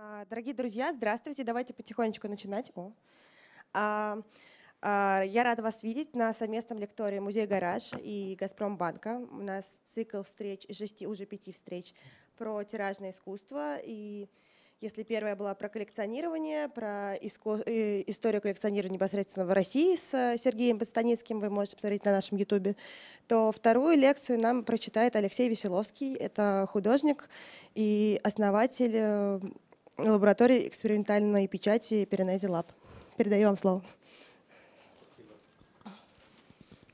А, дорогие друзья, здравствуйте. Давайте потихонечку начинать. О. А, а, я рада вас видеть на совместном лектории Музей Гараж и Газпромбанка. У нас цикл встреч из шести, уже пяти встреч про тиражное искусство. И если первая была про коллекционирование, про иску... Э, историю коллекционирования непосредственно в России с э, Сергеем Подстаницким, вы можете посмотреть на нашем ютубе, то вторую лекцию нам прочитает Алексей Веселовский. Это художник и основатель э, лаборатории экспериментальной печати Перенези Лаб. Передаю вам слово.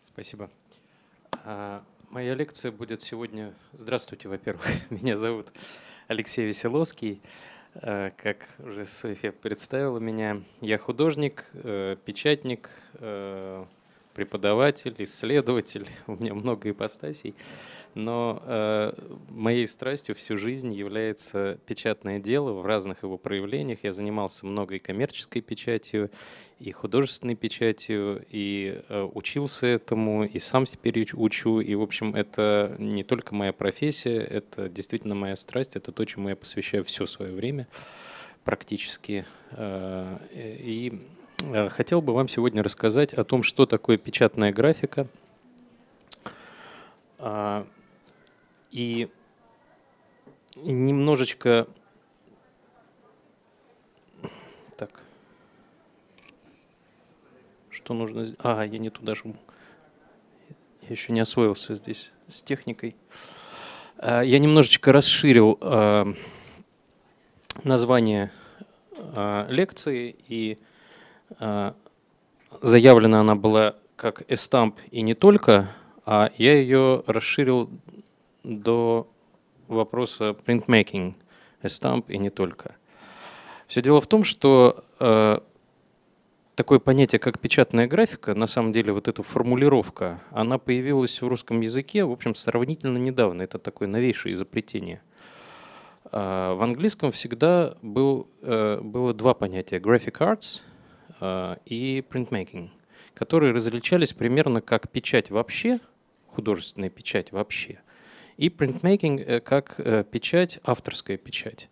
Спасибо. Спасибо. Моя лекция будет сегодня... Здравствуйте, во-первых. Меня зовут Алексей Веселовский. А, как уже Софья представила меня, я художник, э, печатник, э, преподаватель, исследователь. У меня много ипостасей но э, моей страстью всю жизнь является печатное дело в разных его проявлениях. Я занимался много и коммерческой печатью, и художественной печатью, и э, учился этому, и сам теперь учу. И, в общем, это не только моя профессия, это действительно моя страсть, это то, чему я посвящаю все свое время практически. Э, и э, хотел бы вам сегодня рассказать о том, что такое печатная графика а, – и немножечко так что нужно а я не туда жму я еще не освоился здесь с техникой а, я немножечко расширил а, название а, лекции и заявлена она была как эстамп и не только а я ее расширил до вопроса printmaking, stamp и не только. Все дело в том, что э, такое понятие, как печатная графика, на самом деле вот эта формулировка, она появилась в русском языке, в общем, сравнительно недавно. Это такое новейшее изобретение. Э, в английском всегда был, э, было два понятия — graphic arts э, и printmaking, которые различались примерно как печать вообще, художественная печать вообще, и printmaking э, как э, печать, авторская печать.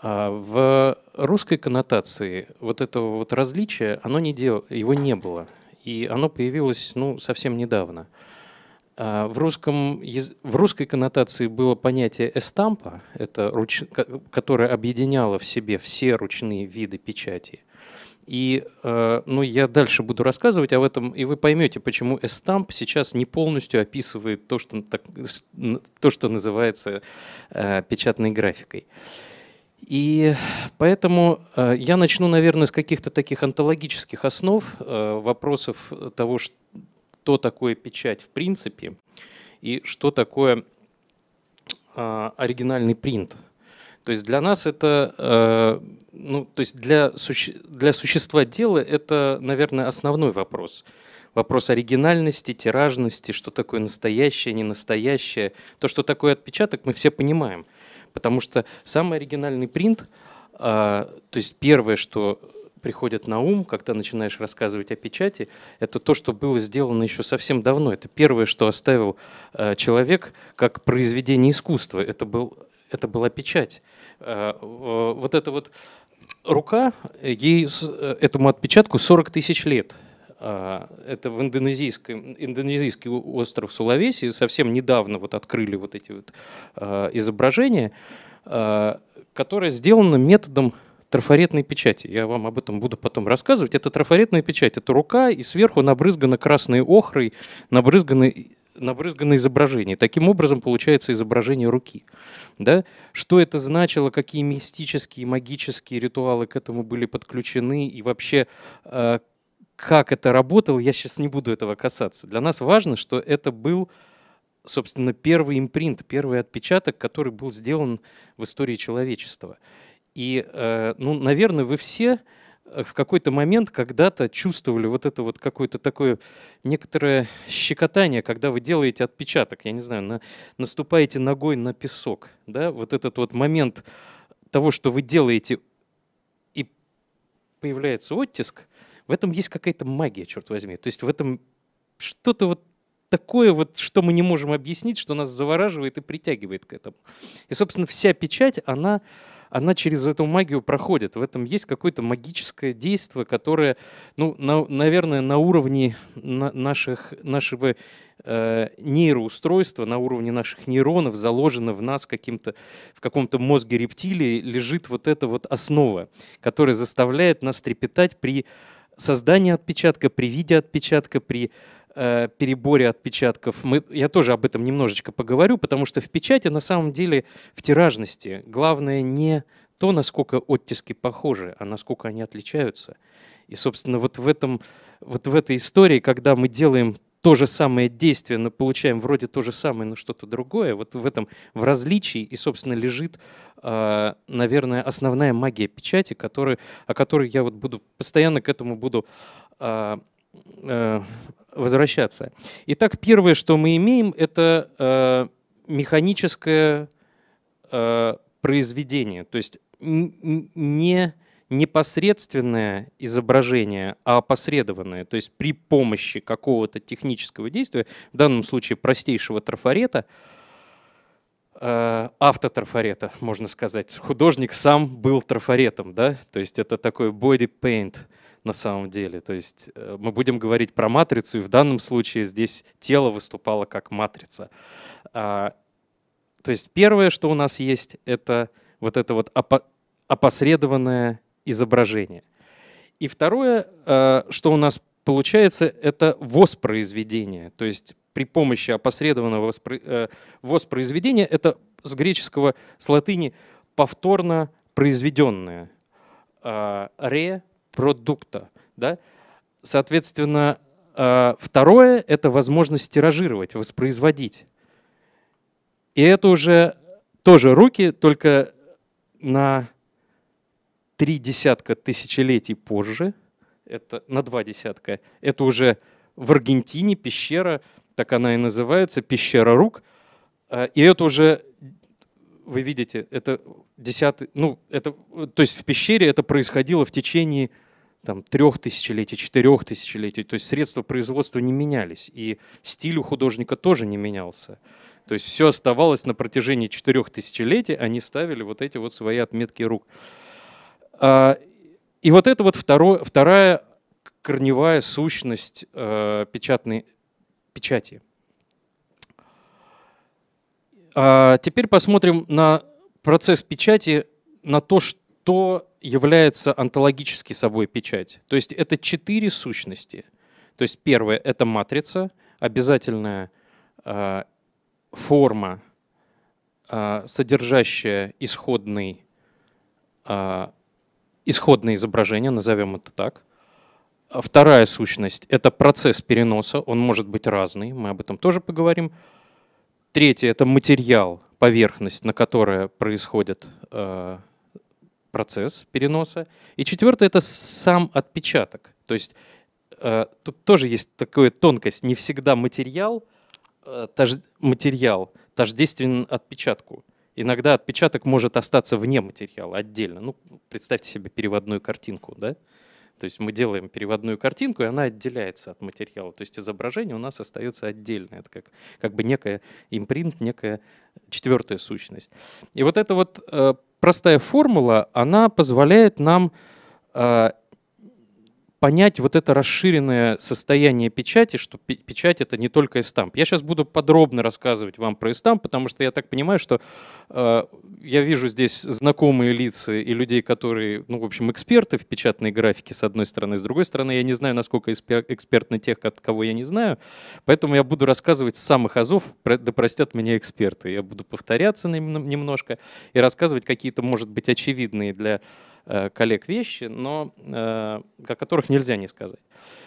А, в русской коннотации вот этого вот различия оно не дел... его не было, и оно появилось ну, совсем недавно. А, в, русском, в русской коннотации было понятие эстампа, это руч, которое объединяло в себе все ручные виды печати – и э, ну, я дальше буду рассказывать об этом, и вы поймете, почему Эстамп сейчас не полностью описывает то, что, так, то, что называется э, печатной графикой. И поэтому э, я начну, наверное, с каких-то таких онтологических основ, э, вопросов того, что такое печать в принципе и что такое э, оригинальный принт – то есть для нас это, э, ну, то есть для, суще, для существа дела это, наверное, основной вопрос. Вопрос оригинальности, тиражности, что такое настоящее, не настоящее. То, что такое отпечаток, мы все понимаем. Потому что самый оригинальный принт, а, то есть первое, что приходит на ум, когда начинаешь рассказывать о печати, это то, что было сделано еще совсем давно. Это первое, что оставил э, человек как произведение искусства. Это, был, это была печать. Э, вот эта вот рука, ей э, этому отпечатку 40 тысяч лет. А, это в индонезийском, индонезийский остров Сулавеси. Совсем недавно вот открыли вот эти вот а, изображения, а, которое сделано методом трафаретной печати. Я вам об этом буду потом рассказывать. Это трафаретная печать. Это рука, и сверху набрызгана красной охрой, набрызганы набрызгано изображение. Таким образом получается изображение руки. Да? Что это значило, какие мистические, магические ритуалы к этому были подключены и вообще э, как это работало, я сейчас не буду этого касаться. Для нас важно, что это был, собственно, первый импринт, первый отпечаток, который был сделан в истории человечества. И, э, ну, наверное, вы все Э, в какой-то момент когда-то чувствовали вот это вот какое-то такое некоторое щекотание, когда вы делаете отпечаток, я не знаю, на, наступаете ногой на песок, да, вот этот вот момент того, что вы делаете, и появляется оттиск, в этом есть какая-то магия, черт возьми. То есть в этом что-то вот такое вот, что мы не можем объяснить, что нас завораживает и притягивает к этому. И, собственно, вся печать, она она через эту магию проходит. В этом есть какое-то магическое действие, которое, ну, на, наверное, на уровне наших, нашего э, нейроустройства, на уровне наших нейронов заложено в нас каким-то, в каком-то мозге рептилии лежит вот эта вот основа, которая заставляет нас трепетать при создании отпечатка, при виде отпечатка, при э, переборе отпечатков. Мы, я тоже об этом немножечко поговорю, потому что в печати на самом деле в тиражности главное не то, насколько оттиски похожи, а насколько они отличаются. И, собственно, вот в, этом, вот в этой истории, когда мы делаем то же самое действие, но получаем вроде то же самое, но что-то другое, вот в этом, в различии и, собственно, лежит, э, наверное, основная магия печати, который, о которой я вот буду, постоянно к этому буду э, Э, возвращаться. Итак, первое, что мы имеем, это э, механическое э, произведение, то есть не непосредственное изображение, а опосредованное, то есть при помощи какого-то технического действия, в данном случае простейшего трафарета, автотрафарета, можно сказать. Художник сам был трафаретом, да? То есть это такой body paint – на самом деле. То есть э, мы будем говорить про матрицу, и в данном случае здесь тело выступало как матрица. А, то есть первое, что у нас есть, это вот это вот опосредованное изображение. И второе, э, что у нас получается, это воспроизведение. То есть при помощи опосредованного э, воспроизведения, это с греческого, с латыни повторно произведенное. А, ре продукта. Да? Соответственно, а, второе – это возможность тиражировать, воспроизводить. И это уже тоже руки, только на три десятка тысячелетий позже, это на два десятка, это уже в Аргентине пещера, так она и называется, пещера рук. А, и это уже, вы видите, это десятый, ну, это, то есть в пещере это происходило в течение там, трех тысячелетий, четырех тысячелетий. То есть средства производства не менялись, и стиль у художника тоже не менялся. То есть все оставалось на протяжении четырех тысячелетий, они ставили вот эти вот свои отметки рук. А, и вот это вот второе, вторая корневая сущность э, печатной печати. А, теперь посмотрим на процесс печати, на то, что является онтологически собой печать. То есть это четыре сущности. То есть первое — это матрица, обязательная э, форма, э, содержащая исходный, э, исходное изображение, назовем это так. Вторая сущность — это процесс переноса, он может быть разный, мы об этом тоже поговорим. Третье — это материал, поверхность, на которой происходит э, процесс переноса. И четвертое — это сам отпечаток. То есть э, тут тоже есть такая тонкость. Не всегда материал, э, тож, материал тождествен отпечатку. Иногда отпечаток может остаться вне материала, отдельно. Ну, представьте себе переводную картинку, да? То есть мы делаем переводную картинку, и она отделяется от материала. То есть изображение у нас остается отдельное. Это как, как бы некая импринт, некая четвертая сущность. И вот это вот э, простая формула, она позволяет нам а, понять вот это расширенное состояние печати, что печать это не только эстамп. Я сейчас буду подробно рассказывать вам про эстамп, потому что я так понимаю, что э, я вижу здесь знакомые лица и людей, которые, ну, в общем, эксперты в печатной графике, с одной стороны, с другой стороны, я не знаю, насколько экспер- экспертны тех, от кого я не знаю, поэтому я буду рассказывать с самых азов, про, да простят меня эксперты, я буду повторяться немножко и рассказывать какие-то, может быть, очевидные для Э, коллег вещи, но э, о которых нельзя не сказать.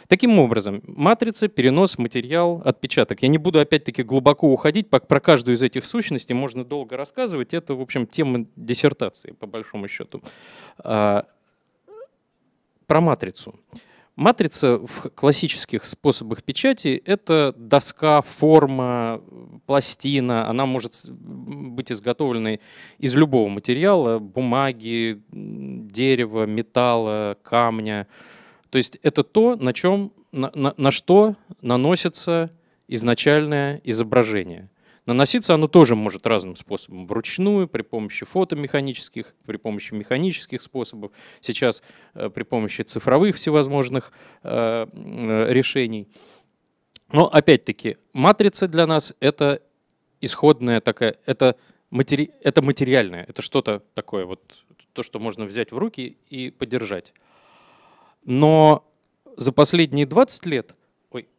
Таким образом, матрица, перенос, материал, отпечаток. Я не буду опять-таки глубоко уходить, про каждую из этих сущностей можно долго рассказывать. Это, в общем, тема диссертации, по большому счету. А, про матрицу. Матрица в классических способах печати — это доска, форма, пластина. Она может быть изготовленной из любого материала — бумаги, дерева, металла, камня. То есть это то, на, чем, на, на, на что наносится изначальное изображение. Наноситься оно тоже может разным способом. Вручную, при помощи фотомеханических, при помощи механических способов. Сейчас э, при помощи цифровых всевозможных э, э, решений. Но опять-таки, матрица для нас это исходная такая, это, матери, это материальное, это что-то такое, вот то, что можно взять в руки и подержать. Но за последние 20 лет, ой,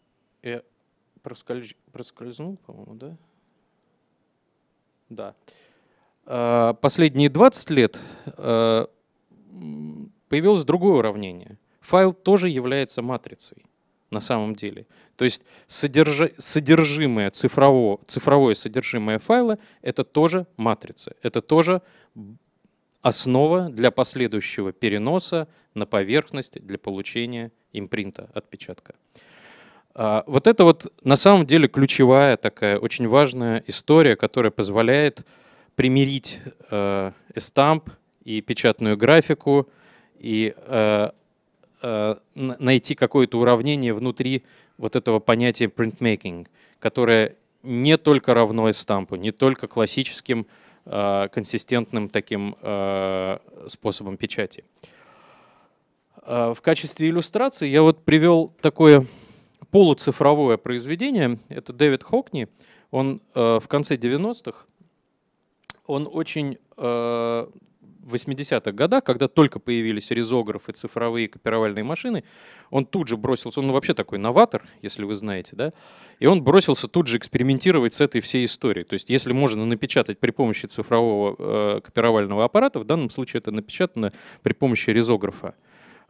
я проскольз, проскользнул, по-моему, да? Да. Э, последние 20 лет э, появилось другое уравнение. Файл тоже является матрицей на самом деле. То есть содержи, содержимое цифрово, цифровое содержимое файла — это тоже матрица, это тоже основа для последующего переноса на поверхность для получения импринта, отпечатка. А, вот это вот на самом деле ключевая такая очень важная история, которая позволяет примирить э, эстамп и печатную графику и э, э, найти какое-то уравнение внутри вот этого понятия printmaking, которое не только равно эстампу, не только классическим консистентным таким способом печати. В качестве иллюстрации я вот привел такое полуцифровое произведение. Это Дэвид Хокни. Он э, в конце 90-х, он очень э, в 80-х годах, когда только появились резографы, цифровые копировальные машины, он тут же бросился, он вообще такой новатор, если вы знаете, да, и он бросился тут же экспериментировать с этой всей историей. То есть если можно напечатать при помощи цифрового э, копировального аппарата, в данном случае это напечатано при помощи резографа.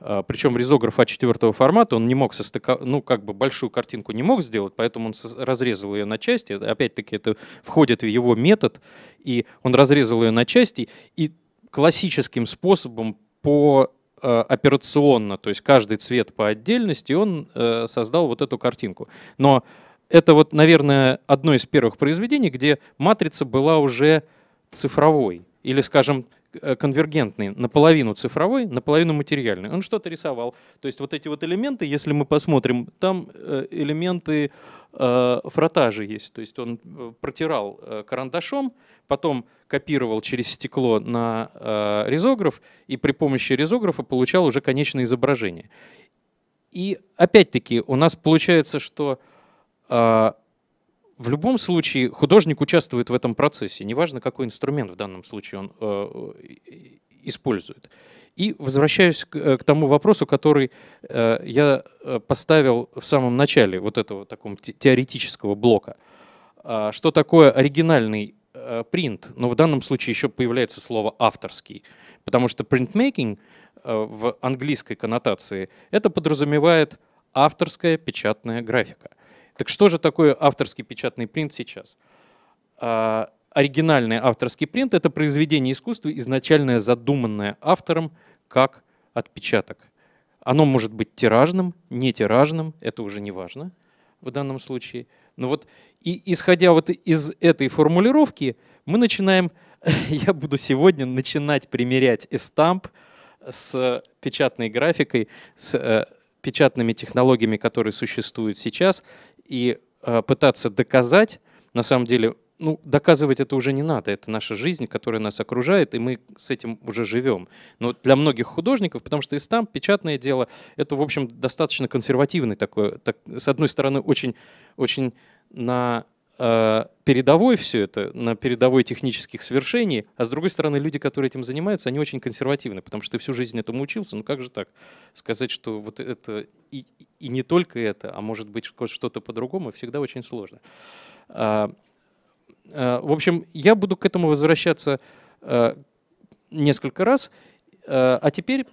А, Причем резограф А4 формата, он не мог состыковать, ну, как бы большую картинку не мог сделать, поэтому он разрезал ее на части. Опять-таки это входит в его метод, и он разрезал ее на части, и классическим способом по э, операционно, то есть каждый цвет по отдельности, он э, создал вот эту картинку. Но это вот, наверное, одно из первых произведений, где матрица была уже цифровой или, скажем, э, конвергентный, наполовину цифровой, наполовину материальный. Он что-то рисовал. То есть вот эти вот элементы, если мы посмотрим, там э, элементы э, фротажи есть. То есть он протирал карандашом, потом копировал через стекло на резограф и при помощи резографа получал уже конечное изображение. И опять-таки у нас получается, что в любом случае художник участвует в этом процессе, неважно, какой инструмент в данном случае он э, использует. И возвращаюсь к, э, к тому вопросу, который э, я э, поставил в самом начале вот этого такого теоретического блока. Э, что такое оригинальный э, принт? Но ну, в данном случае еще появляется слово «авторский», потому что printmaking э, в английской коннотации это подразумевает авторская печатная графика. Так что же такое авторский печатный принт сейчас? А, оригинальный авторский принт — это произведение искусства, изначально задуманное автором как отпечаток. Оно может быть тиражным, не тиражным, это уже не важно в данном случае. Но вот и, исходя вот из этой формулировки, мы начинаем, я буду сегодня начинать примерять эстамп с печатной графикой, с э, печатными технологиями, которые существуют сейчас, и э, пытаться доказать, на самом деле, ну, доказывать это уже не надо. Это наша жизнь, которая нас окружает, и мы с этим уже живем. Но для многих художников, потому что и там печатное дело, это, в общем, достаточно консервативный такой, так, с одной стороны, очень, очень на Э, передовой все это, на передовой технических свершений, а с другой стороны, люди, которые этим занимаются, они очень консервативны, потому что ты всю жизнь этому учился, ну как же так? Сказать, что вот это и, и не только это, а может быть что-то по-другому, всегда очень сложно. А, а, в общем, я буду к этому возвращаться э, несколько раз, э, а теперь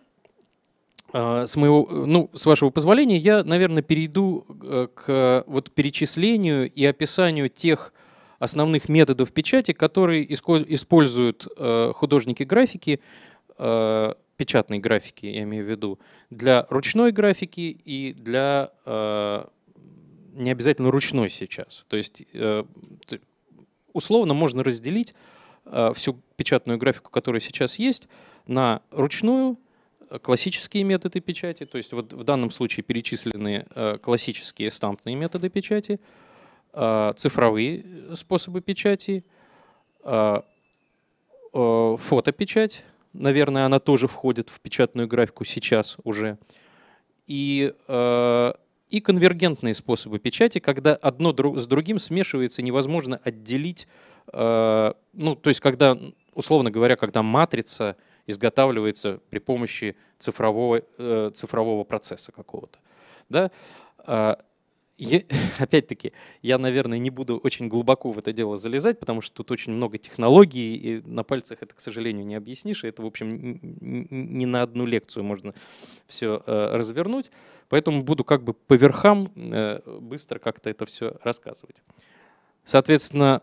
а, с моего, ну, с вашего позволения, я, наверное, перейду э, к э, вот перечислению и описанию тех основных методов печати, которые используют э, художники графики, печатной графики, я имею в виду, для ручной графики и для не обязательно ручной сейчас. То есть условно можно разделить всю печатную графику, которая сейчас есть, на ручную классические методы печати, то есть вот в данном случае перечислены э, классические стампные методы печати, э, цифровые э, способы печати, фотопечать, наверное, она тоже входит в печатную графику сейчас уже, и, и конвергентные способы печати, когда одно с другим смешивается, невозможно отделить, ну, то есть когда, условно говоря, когда матрица — изготавливается при помощи цифрового, э, цифрового процесса какого-то. Да? А, опять-таки, я, наверное, не буду очень глубоко в это дело залезать, потому что тут очень много технологий, и на пальцах это, к сожалению, не объяснишь. И это, в общем, не на одну лекцию можно все э, развернуть. Поэтому буду как бы по верхам э, быстро как-то это все рассказывать. Соответственно,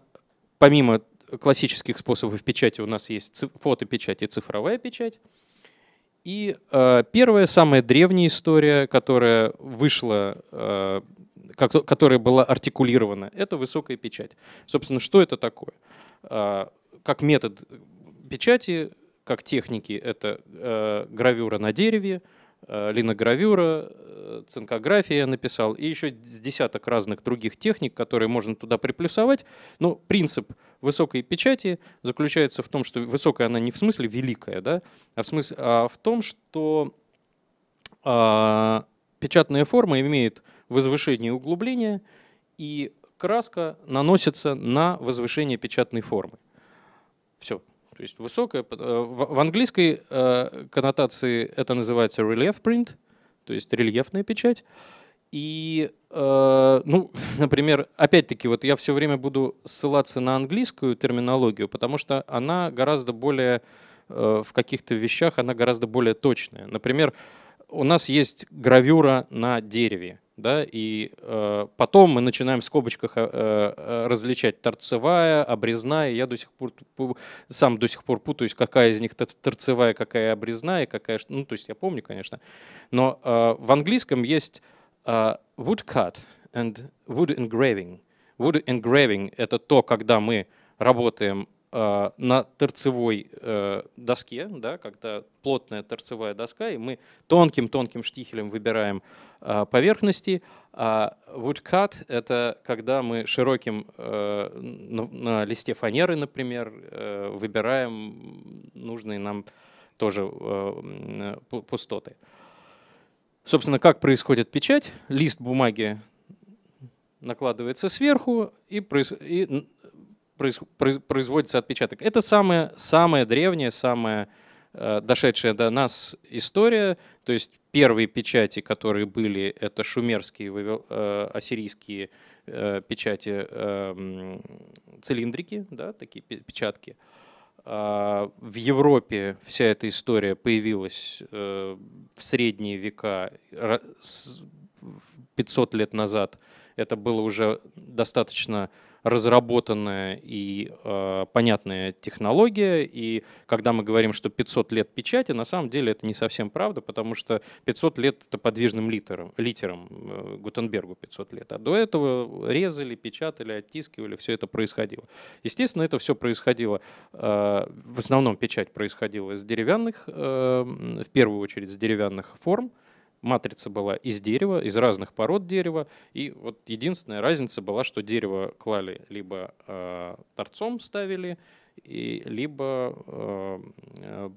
помимо классических способов печати у нас есть фотопечать и цифровая печать. И э, первая, самая древняя история, которая вышла, э, как, которая была артикулирована, это высокая печать. Собственно, что это такое? Э, как метод печати, как техники, это э, гравюра на дереве, Э, линогравюра, э, цинкография я написал, и еще с десяток разных других техник, которые можно туда приплюсовать. Но ну, принцип высокой печати заключается в том, что высокая она не в смысле великая, да, а в, смысле, а в том, что а, печатная форма имеет возвышение и углубление, и краска наносится на возвышение печатной формы. Все. То есть высокая... Э, в английской э, коннотации это называется relief print, то есть рельефная печать. И, э, ну, например, опять-таки, вот я все время буду ссылаться на английскую терминологию, потому что она гораздо более, в каких-то вещах она гораздо более точная. Например, у нас есть гравюра на дереве да, и э, потом мы начинаем в скобочках э, э различать торцевая, обрезная. Я до сих пор сам до сих пор путаюсь, какая из них торцевая, какая обрезная, какая, ну то есть я помню, конечно, но э, в английском есть э, woodcut and wood engraving. Wood engraving это то, когда мы работаем а, на торцевой э, доске, да, когда плотная торцевая доска, и мы тонким-тонким штихелем выбираем а, поверхности, а woodcut — это когда мы широким э, на листе фанеры, например, э, выбираем нужные нам тоже пустоты. Собственно, как происходит печать? Лист бумаги накладывается сверху, и, проис... и производится отпечаток. Это самая, самая древняя, самая э, дошедшая до нас история. То есть первые печати, которые были, это шумерские, э, ассирийские э, печати, эм, цилиндрики, да, такие печатки. А, в Европе вся эта история появилась в средние века, 500 лет назад. Это было уже достаточно разработанная и э, понятная технология. И когда мы говорим, что 500 лет печати, на самом деле это не совсем правда, потому что 500 лет это подвижным литером, литером э, Гутенбергу 500 лет. А до этого резали, печатали, оттискивали, все это происходило. Естественно, это все происходило, э, в основном печать происходила из деревянных, э, в первую очередь с деревянных форм, матрица была из дерева, из разных пород дерева, и вот единственная разница была, что дерево клали либо э, торцом ставили, и, либо э, э,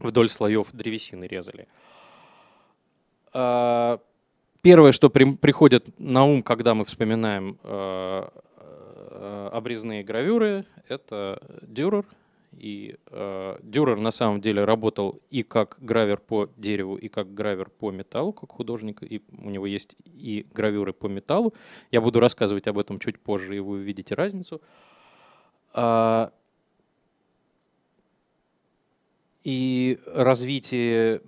вдоль слоев древесины резали. А, первое, что при, приходит на ум, когда мы вспоминаем э, э обрезные гравюры, это Дюрер – и э, Дюрер на самом деле работал и как гравер по дереву, и как гравер по металлу, как художник. И у него есть и гравюры по металлу. Я буду рассказывать об этом чуть позже, и вы увидите разницу. А, и развитие...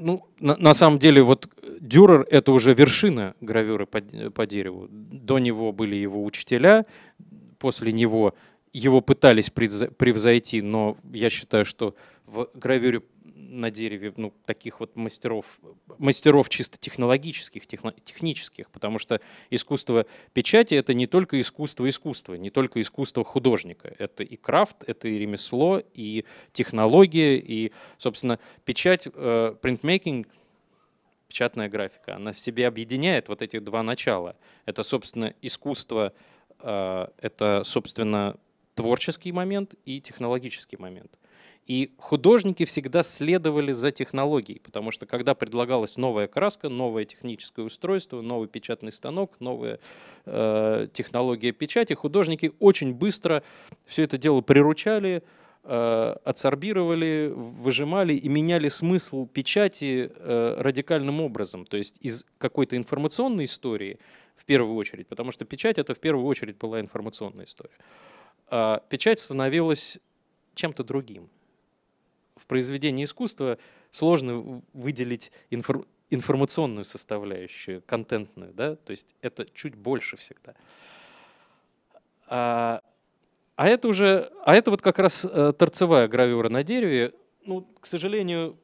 Ну, на, на самом деле, вот Дюрер — это уже вершина гравюры по, по дереву. До него были его учителя, после него его пытались превзойти, но я считаю, что в гравюре на дереве ну, таких вот мастеров, мастеров чисто технологических, техно, технических, потому что искусство печати — это не только искусство искусства, не только искусство художника. Это и крафт, это и ремесло, и технология, и, собственно, печать, принтмейкинг, э, печатная графика, она в себе объединяет вот эти два начала. Это, собственно, искусство, э, это, собственно, творческий момент и технологический момент. И художники всегда следовали за технологией, потому что когда предлагалась новая краска, новое техническое устройство, новый печатный станок, новая э, технология печати, художники очень быстро все это дело приручали, э, адсорбировали, выжимали и меняли смысл печати э, радикальным образом. То есть из какой-то информационной истории в первую очередь, потому что печать это в первую очередь была информационная история а, печать становилась чем-то другим. В произведении искусства сложно выделить инфор информационную составляющую, контентную, да, то есть это чуть больше всегда. А, а это уже, а это вот как раз э, торцевая гравюра на дереве, ну, к сожалению,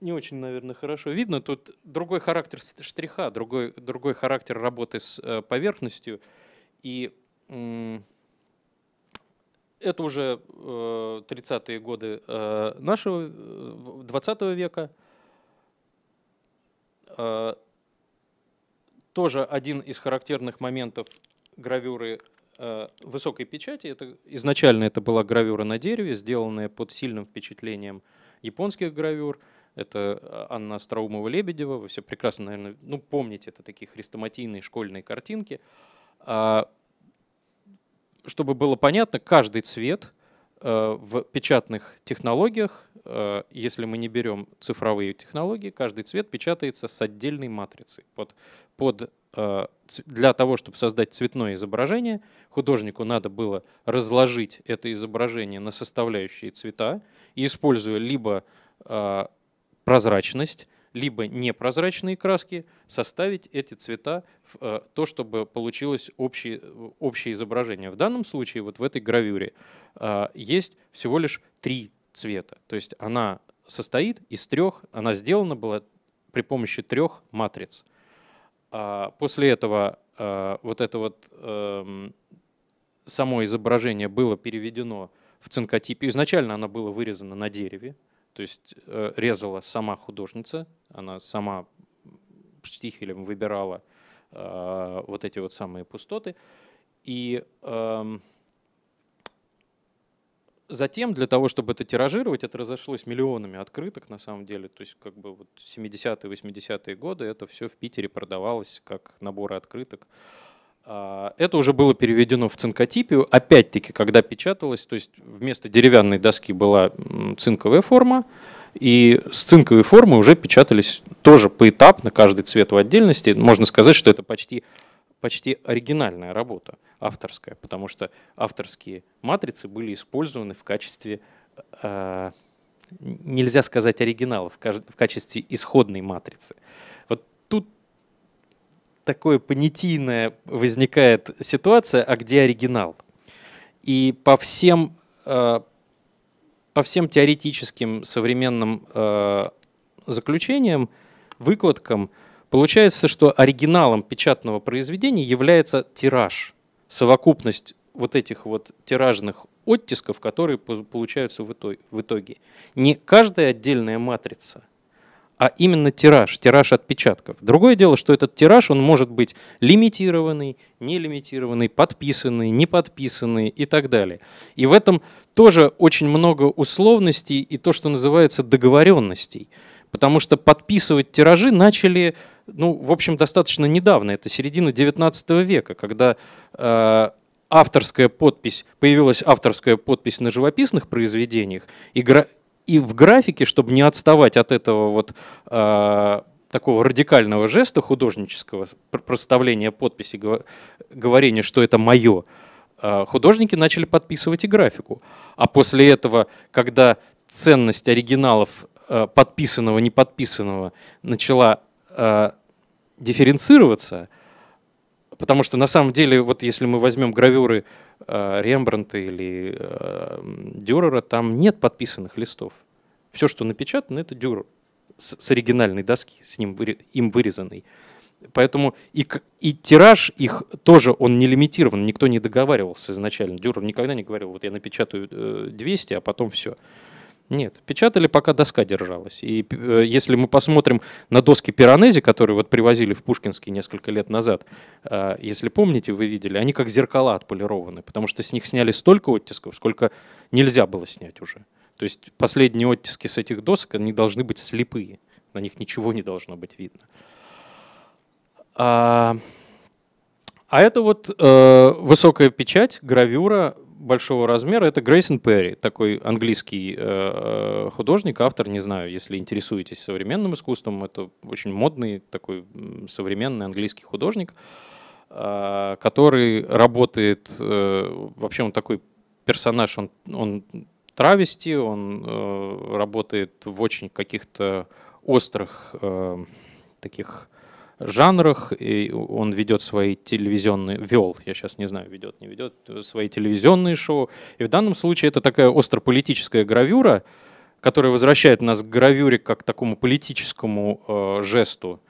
не очень, наверное, хорошо видно. Тут другой характер штриха, другой, другой характер работы с э, поверхностью. И это уже э, 30-е годы э, нашего 20 э, века. Э, тоже один из характерных моментов гравюры высокой печати. Это, изначально это была гравюра на дереве, сделанная под сильным впечатлением японских гравюр. Это Анна Остроумова-Лебедева. Вы все прекрасно, наверное, ну, помните, это такие хрестоматийные школьные картинки. А чтобы было понятно, каждый цвет э, в печатных технологиях, э, если мы не берем цифровые технологии, каждый цвет печатается с отдельной матрицей. Под, под, э, для того, чтобы создать цветное изображение, художнику надо было разложить это изображение на составляющие цвета, используя либо прозрачность, либо непрозрачные краски, составить эти цвета в э, то, чтобы получилось общее, общее изображение. В данном случае, вот в этой гравюре, э, есть всего лишь три цвета. То есть она состоит из трех, она сделана была при помощи трех матриц. А после этого э, вот это вот эм, само изображение было переведено в цинкотипе. Изначально оно было вырезано на дереве, то есть э, резала сама художница, она сама штихелем выбирала э, вот эти вот самые пустоты. И эм, затем для того, чтобы это тиражировать, это разошлось миллионами открыток на самом деле. То есть как бы вот 70-е, 80-е годы это все в Питере продавалось как наборы открыток. А, это уже было переведено в цинкотипию. Опять-таки, когда печаталось, то есть вместо деревянной доски была цинковая форма, и с цинковой формы уже печатались тоже поэтапно, каждый цвет в отдельности. Можно сказать, что это почти, почти оригинальная работа, авторская, потому что авторские матрицы были использованы в качестве, э, нельзя сказать оригиналов, в качестве исходной матрицы. Вот тут такое понятийное возникает ситуация, а где оригинал? И по всем, э, по всем теоретическим современным э, заключениям, выкладкам, получается, что оригиналом печатного произведения является тираж, совокупность вот этих вот тиражных оттисков, которые получаются в итоге. Не каждая отдельная матрица, а именно тираж, тираж отпечатков. Другое дело, что этот тираж, он может быть лимитированный, нелимитированный, подписанный, не подписанный и так далее. И в этом тоже очень много условностей и то, что называется договоренностей. Потому что подписывать тиражи начали, ну, в общем, достаточно недавно. Это середина 19 века, когда э авторская подпись, появилась авторская подпись на живописных произведениях, и, и в графике, чтобы не отставать от этого вот э, такого радикального жеста художнического, проставления подписи, говорения, что это мое, э, художники начали подписывать и графику. А после этого, когда ценность оригиналов э, подписанного, неподписанного начала э, дифференцироваться – Потому что на самом деле, вот если мы возьмем гравюры э, Рембранта или э, Дюрера, там нет подписанных листов. Все, что напечатано, это Дюрер с, с оригинальной доски, с ним выре, им вырезанный. Поэтому и, и тираж их тоже, он не лимитирован, никто не договаривался изначально. Дюрер никогда не говорил, вот я напечатаю 200, э, а потом все. Нет, печатали, пока доска держалась. И э, если мы посмотрим на доски пиранези, которые вот привозили в Пушкинский несколько лет назад, э, если помните, вы видели, они как зеркала отполированы, потому что с них сняли столько оттисков, сколько нельзя было снять уже. То есть последние оттиски с этих досок, они должны быть слепые, на них ничего не должно быть видно. А, а это вот э, высокая печать, гравюра, большого размера, это Грейсон Перри, такой английский э, э, художник, автор, не знаю, если интересуетесь современным искусством, это очень модный такой современный английский художник, э, который работает, э, вообще он такой персонаж, он, он травести, он э, работает в очень каких-то острых э, таких жанрах. И он ведет свои телевизионные, вел, я сейчас не знаю, ведет, не ведет, свои телевизионные шоу. И в данном случае это такая острополитическая гравюра, которая возвращает нас к гравюре как к такому политическому э, жесту,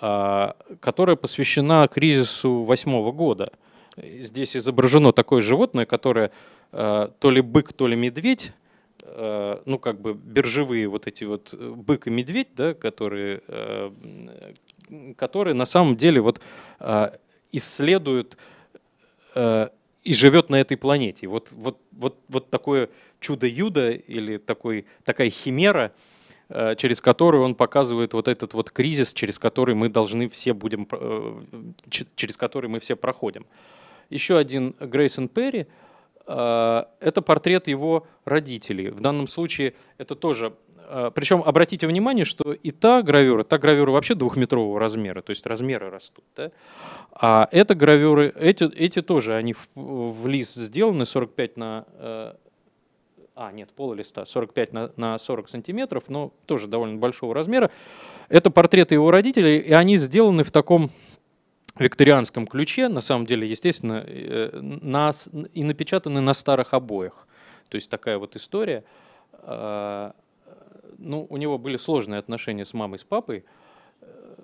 э, которая посвящена кризису восьмого года. Здесь изображено такое животное, которое э, то ли бык, то ли медведь, Э, ну, как бы биржевые вот эти вот э, бык и медведь, да, которые, э, которые на самом деле вот исследуют и живет на этой планете. Вот, вот, вот, вот такое чудо Юда или такой, такая химера, через которую он показывает вот этот вот кризис, через который мы должны все будем, через который мы все проходим. Еще один Грейсон Перри – Э, это портрет его родителей. В данном случае это тоже... Э, Причем обратите внимание, что и та гравюра, та гравюра вообще двухметрового размера, то есть размеры растут. Да? А это гравюры, эти, эти тоже, они в, в лист сделаны 45 на... Э, а, нет, пол листа, 45 на, на 40 сантиметров, но тоже довольно большого размера. Это портреты его родителей, и они сделаны в таком викторианском ключе, на самом деле, естественно, э, на, и напечатаны на старых обоях. То есть такая вот история. А, ну, у него были сложные отношения с мамой, с папой. Э,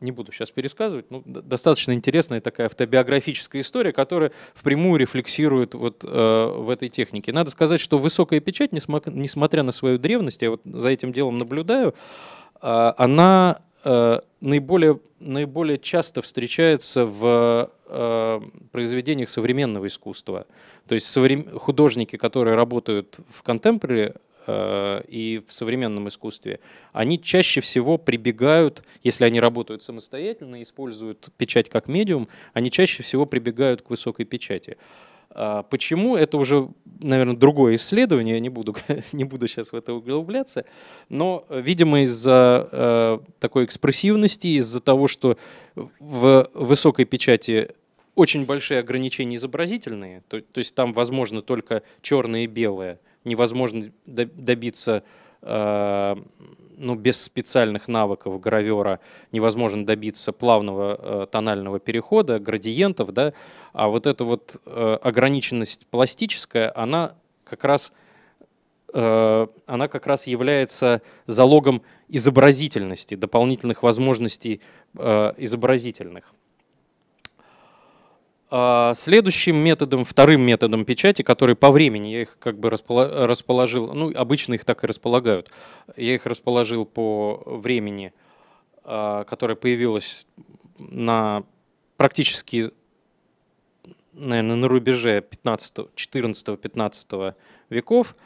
не буду сейчас пересказывать, но достаточно интересная такая автобиографическая история, которая впрямую рефлексирует вот э, в этой технике. Надо сказать, что высокая печать, несмотря на свою древность, я вот за этим делом наблюдаю, а, она Э, наиболее, наиболее часто встречается в э, произведениях современного искусства. То есть соврем... художники, которые работают в контемпоре э, и в современном искусстве, они чаще всего прибегают, если они работают самостоятельно, используют печать как медиум, они чаще всего прибегают к высокой печати. А, почему? Это уже, наверное, другое исследование, я не буду, не буду сейчас в это углубляться, но, видимо, из-за э, такой экспрессивности, из-за того, что в высокой печати очень большие ограничения изобразительные, то, то есть там возможно только черное и белое, невозможно добиться э, ну, без специальных навыков гравера невозможно добиться плавного э, тонального перехода, градиентов, да, а вот эта вот э, ограниченность пластическая, она как раз э, она как раз является залогом изобразительности, дополнительных возможностей э, изобразительных. А, следующим методом, вторым методом печати, который по времени я их как бы расположил, ну, обычно их так и располагают, я их расположил по времени, а, которое появилось на практически, наверное, на рубеже 14-15 веков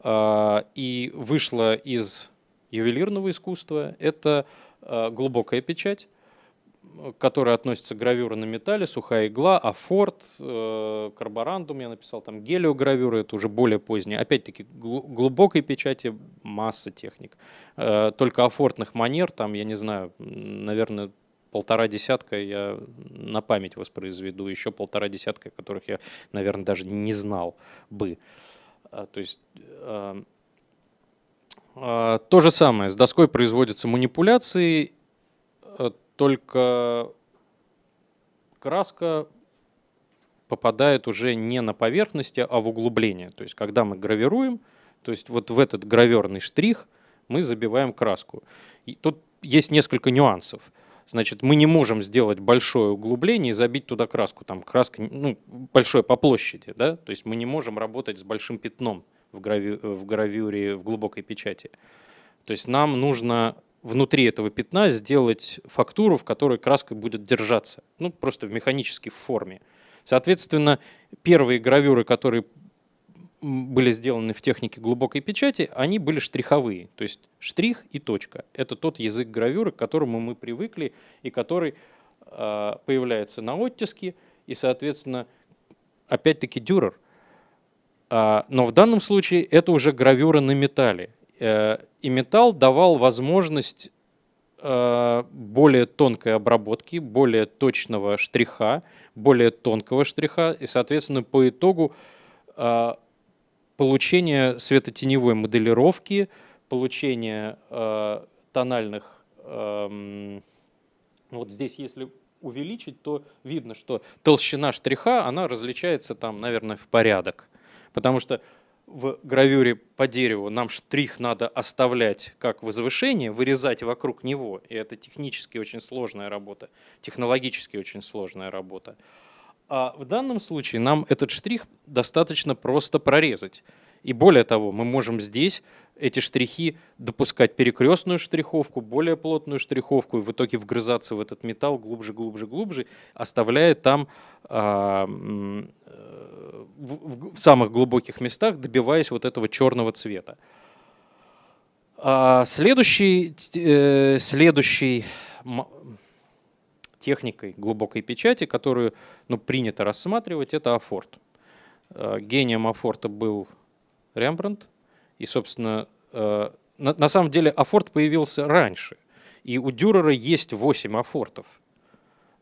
а, и вышло из ювелирного искусства. Это глубокая печать, которые которой относятся гравюры на металле, сухая игла, афорт, э, карборандум, я написал там гелиогравюры, это уже более поздние. Опять-таки глубокой печати масса техник. Э, только афортных манер, там, я не знаю, наверное, полтора десятка я на память воспроизведу, еще полтора десятка, которых я, наверное, даже не знал бы. Э, то есть то же самое, с доской производятся манипуляции, только краска попадает уже не на поверхности, а в углубление. То есть, когда мы гравируем, то есть вот в этот граверный штрих мы забиваем краску. И тут есть несколько нюансов. Значит, мы не можем сделать большое углубление и забить туда краску. Там краска ну, большое по площади, да? То есть мы не можем работать с большим пятном в, грави... в гравюре, в глубокой печати. То есть нам нужно внутри этого пятна сделать фактуру, в которой краска будет держаться, ну, просто в механической форме. Соответственно, первые гравюры, которые были сделаны в технике глубокой печати, они были штриховые, то есть штрих и точка. Это тот язык гравюры, к которому мы привыкли и который э, появляется на оттиске, и, соответственно, опять-таки дюрер. А, но в данном случае это уже гравюра на металле. Э, и металл давал возможность э, более тонкой обработки, более точного штриха, более тонкого штриха и, соответственно, по итогу э, получение светотеневой моделировки, получение тональных... Эм, вот здесь, если увеличить, то видно, что толщина штриха, она различается там, наверное, в порядок. Потому что в гравюре по дереву нам штрих надо оставлять как возвышение, вырезать вокруг него, и это технически очень сложная работа, технологически очень сложная работа. А в данном случае нам этот штрих достаточно просто прорезать. И более того, мы можем здесь эти штрихи допускать перекрестную штриховку, более плотную штриховку, и в итоге вгрызаться в этот металл глубже, глубже, глубже, оставляя там а, э, в, в самых глубоких местах, добиваясь вот этого черного цвета. А следующий, э, следующий техникой глубокой печати, которую ну, принято рассматривать, это афорт. А, гением афорта был Рембрандт. И, собственно, э, на, на самом деле афорт появился раньше. И у Дюрера есть 8 афортов.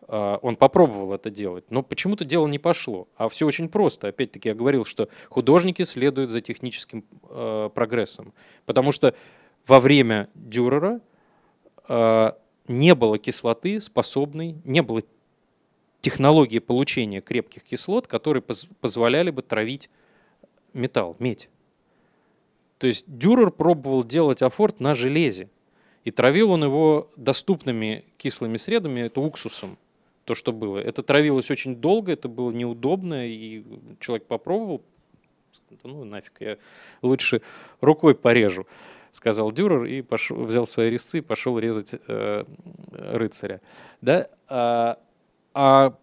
Э, он попробовал это делать, но почему-то дело не пошло. А все очень просто. Опять-таки я говорил, что художники следуют за техническим э, прогрессом. Потому что во время Дюрера э, не было кислоты, способной, не было технологии получения крепких кислот, которые поз позволяли бы травить металл, медь. То есть Дюрер пробовал делать афорт на железе. И травил он его доступными кислыми средами, это уксусом, то, что было. Это травилось очень долго, это было неудобно, и человек попробовал, ну нафиг, я лучше рукой порежу, сказал Дюрер, и пошел, взял свои резцы и пошел резать э, рыцаря. Да? А, а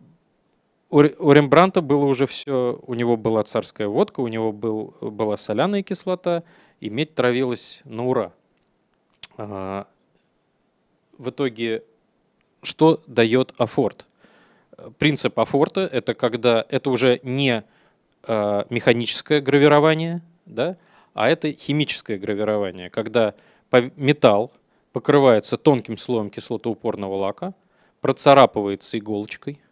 у Рембранта было уже все, у него была царская водка, у него был, была соляная кислота, и медь травилась на ура. А, в итоге, что дает афорт? Принцип афорта – это когда это уже не а, механическое гравирование, да, а это химическое гравирование, когда металл покрывается тонким слоем кислотоупорного лака, процарапывается иголочкой –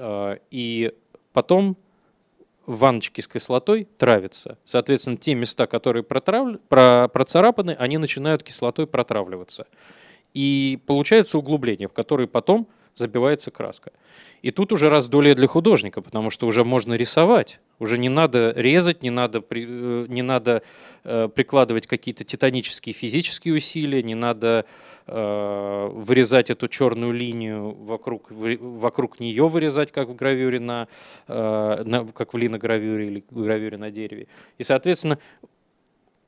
а, и потом ванночки с кислотой травятся. Соответственно, те места, которые протравл... про... процарапаны, они начинают кислотой протравливаться. И получается углубление, в которое потом забивается краска. И тут уже раздолье для художника, потому что уже можно рисовать, уже не надо резать, не надо, э, не надо э, прикладывать какие-то титанические физические усилия, не надо э, вырезать эту черную линию вокруг, вокруг нее вырезать, как в гравюре на, как в линогравюре или гравюре на дереве. И, соответственно,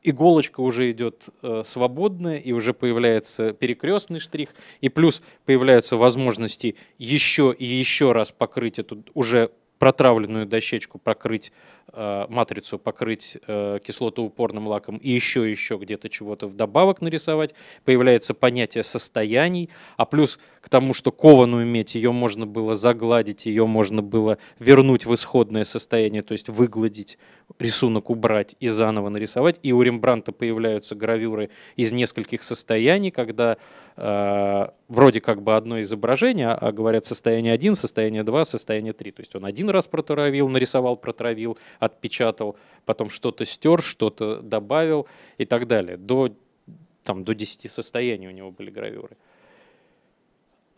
иголочка уже идет э, свободная, и уже появляется перекрестный штрих, и плюс появляются возможности еще и еще раз покрыть эту уже протравленную дощечку покрыть, э, матрицу покрыть э, кислотоупорным лаком и еще еще где-то чего-то вдобавок нарисовать. Появляется понятие состояний, а плюс к тому, что кованую медь, ее можно было загладить, ее можно было вернуть в исходное состояние, то есть выгладить, рисунок убрать и заново нарисовать. И у Рембранта появляются гравюры из нескольких состояний, когда э, вроде как бы одно изображение, а говорят состояние 1, состояние 2, состояние 3. То есть он один раз протравил, нарисовал, протравил, отпечатал, потом что-то стер, что-то добавил и так далее. До, там, до 10 состояний у него были гравюры.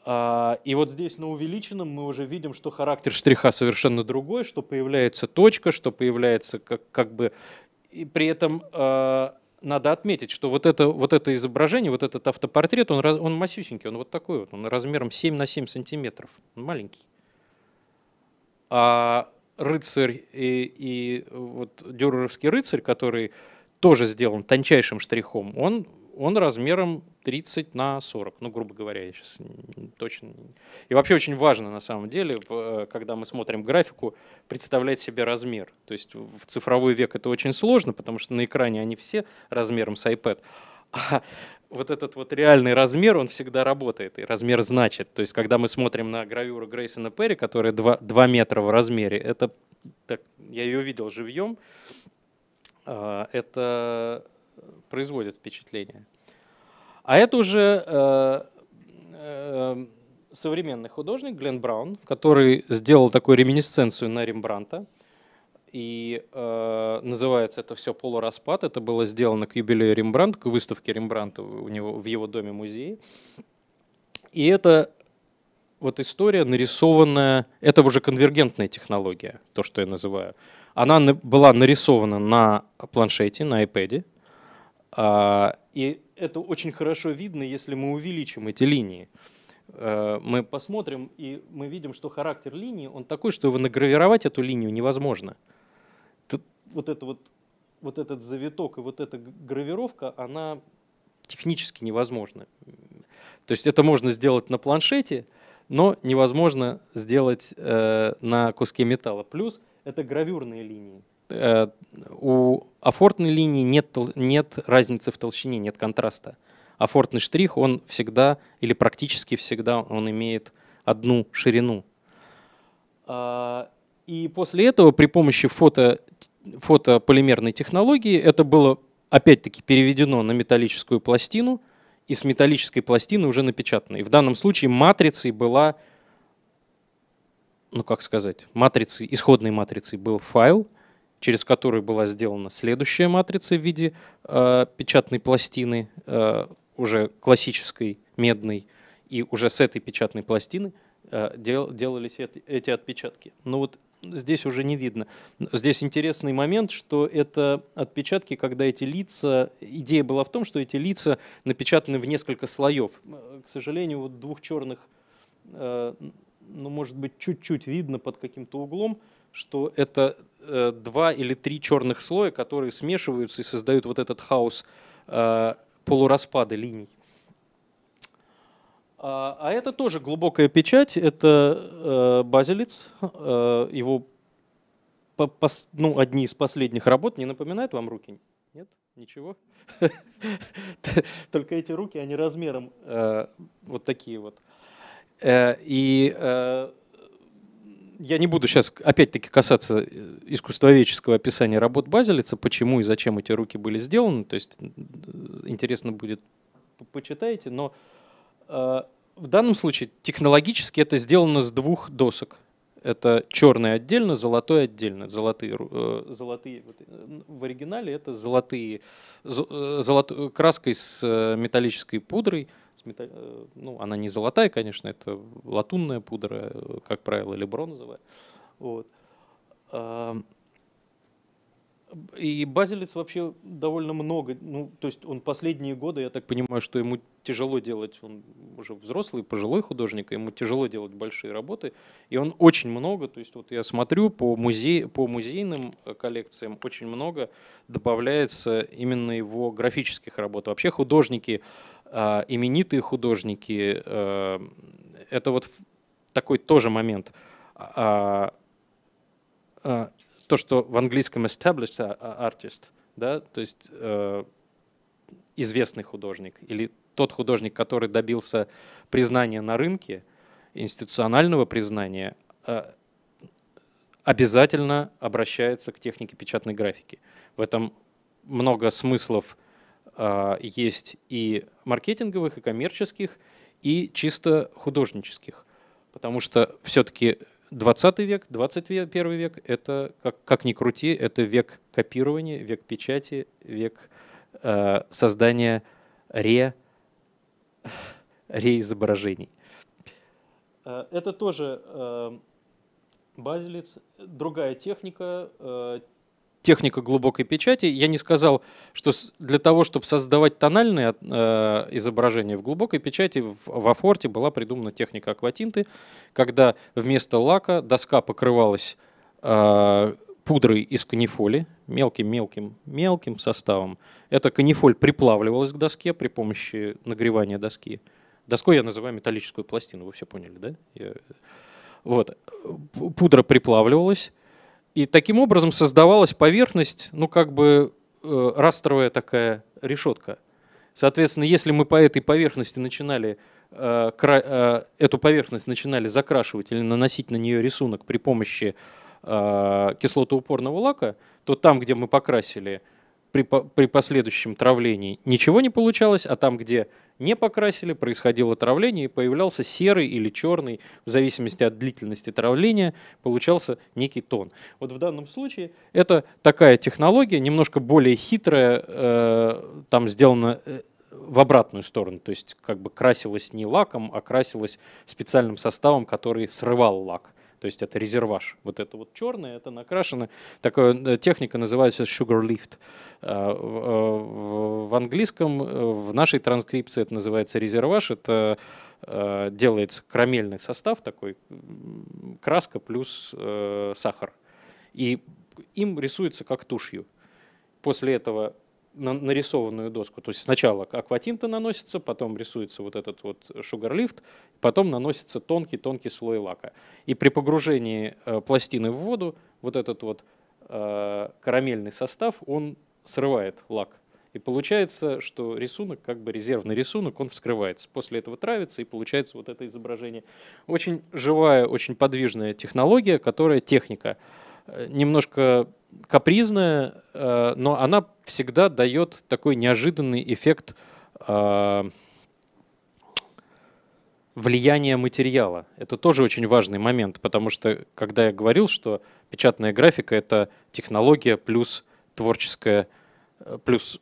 А, и вот здесь на увеличенном мы уже видим, что характер штриха совершенно другой, что появляется точка, что появляется как, как бы... И при этом а, надо отметить, что вот это, вот это изображение, вот этот автопортрет, он, он масюсенький, он вот такой вот, он размером 7 на 7 сантиметров, он маленький. А рыцарь и, и вот дюреровский рыцарь, который тоже сделан тончайшим штрихом, он он размером 30 на 40, ну, грубо говоря, я сейчас точно... И вообще очень важно, на самом деле, э, когда мы смотрим графику, представлять себе размер. То есть в цифровой век это очень сложно, потому что на экране они все размером с iPad. А вот этот вот реальный размер, он всегда работает, и размер значит. То есть когда мы смотрим на гравюру Грейсона Перри, которая 2, 2 метра в размере, это... Так, я ее видел живьем, а, это производит впечатление. А это уже э, э, современный художник Глен Браун, который сделал такую реминесценцию на Рембранта. И э, называется это все «Полураспад». Это было сделано к юбилею Рембранта, к выставке Рембранта у него, в его доме музее. И это вот история нарисованная, это уже конвергентная технология, то, что я называю. Она была нарисована на планшете, на iPad, а, и это очень хорошо видно, если мы увеличим эти линии. Э, мы посмотрим, и мы видим, что характер линии, он такой, что его награвировать эту линию невозможно. Вот, это вот, вот этот завиток и вот эта гравировка, она технически невозможна. То есть это можно сделать на планшете, но невозможно сделать э, на куске металла. Плюс это гравюрные линии. Э, у афортной линии нет, нет разницы в толщине, нет контраста. Афортный штрих, он всегда или практически всегда он имеет одну ширину. А, и после этого при помощи фото, фотополимерной технологии это было опять-таки переведено на металлическую пластину и с металлической пластины уже напечатано. И в данном случае матрицей была, ну как сказать, матрицы исходной матрицей был файл, через который была сделана следующая матрица в виде э, печатной пластины, э, уже классической, медной, и уже с этой печатной пластины э, дел, делались эти, эти отпечатки. Но вот здесь уже не видно. Здесь интересный момент, что это отпечатки, когда эти лица, идея была в том, что эти лица напечатаны в несколько слоев. К сожалению, вот двух черных э, ну, может быть, чуть-чуть видно под каким-то углом, что это Э, два или три черных слоя, которые смешиваются и создают вот этот хаос э, полураспада линий. А, а это тоже глубокая печать, это э, базилиц, его ну, одни из последних работ. Не напоминают вам руки? Нет? Ничего? Только эти руки, они размером вот такие вот. И я не буду сейчас опять-таки касаться э, искусствоведческого описания работ Базилица, почему и зачем эти руки были сделаны. То есть э, интересно будет, почитайте. Но э, в данном случае технологически это сделано с двух досок. Это черный отдельно, золотой отдельно. Золотые, э, золотые вот, э, в оригинале это золотые, золото, краской с металлической пудрой – Э, ну, она не золотая, конечно, это латунная пудра, э, как правило, или бронзовая. Вот. И Базилец вообще довольно много, ну, то есть он последние годы, я так понимаю, что ему тяжело делать, он уже взрослый, пожилой художник, ему тяжело делать большие работы, и он очень много, то есть вот я смотрю по, музей, по музейным коллекциям, очень много добавляется именно его графических работ. Вообще художники, а, именитые художники. А, это вот такой тоже момент. А, то, что в английском established artist, да, то есть известный художник или тот художник, который добился признания на рынке, институционального признания, обязательно обращается к технике печатной графики. В этом много смыслов а, есть и маркетинговых, и коммерческих, и чисто художнических. Потому что все-таки 20 век, 21 век — это, как, как ни крути, это век копирования, век печати, век э, создания ре, реизображений. Э, это тоже э, базилиц, другая техника, э, техника глубокой печати. Я не сказал, что для того, чтобы создавать тональные э, изображения в глубокой печати, в, во форте была придумана техника акватинты, когда вместо лака доска покрывалась э, пудрой из канифоли, мелким-мелким-мелким составом. Эта канифоль приплавливалась к доске при помощи нагревания доски. Доской я называю металлическую пластину, вы все поняли, да? Я... Вот. Пудра приплавливалась, и таким образом создавалась поверхность, ну как бы э, растровая такая решетка. Соответственно, если мы по этой поверхности начинали э, э, эту поверхность начинали закрашивать или наносить на нее рисунок при помощи э, кислотоупорного лака, то там, где мы покрасили при, при последующем травлении, ничего не получалось, а там, где не покрасили, происходило травление и появлялся серый или черный, в зависимости от длительности травления, получался некий тон. Вот в данном случае это такая технология, немножко более хитрая, э, там сделано э, в обратную сторону, то есть как бы красилась не лаком, а красилась специальным составом, который срывал лак. То есть это резерваж. Вот это вот черное, это накрашено. Такая техника называется sugar lift. Э, э, в английском, э, в нашей транскрипции это называется резерваж. Это делается карамельный состав такой, краска плюс сахар. И им рисуется как тушью. После этого на нарисованную доску. То есть сначала акватинта наносится, потом рисуется вот этот вот шугарлифт, потом наносится тонкий-тонкий слой лака. И при погружении э, пластины в воду вот этот вот э, карамельный состав, он срывает лак. И получается, что рисунок, как бы резервный рисунок, он вскрывается. После этого травится и получается вот это изображение. Очень живая, очень подвижная технология, которая техника. Э, немножко капризная, э, но она всегда дает такой неожиданный эффект э, влияния материала. Это тоже очень важный момент, потому что, когда я говорил, что печатная графика — это технология плюс творческая, э, плюс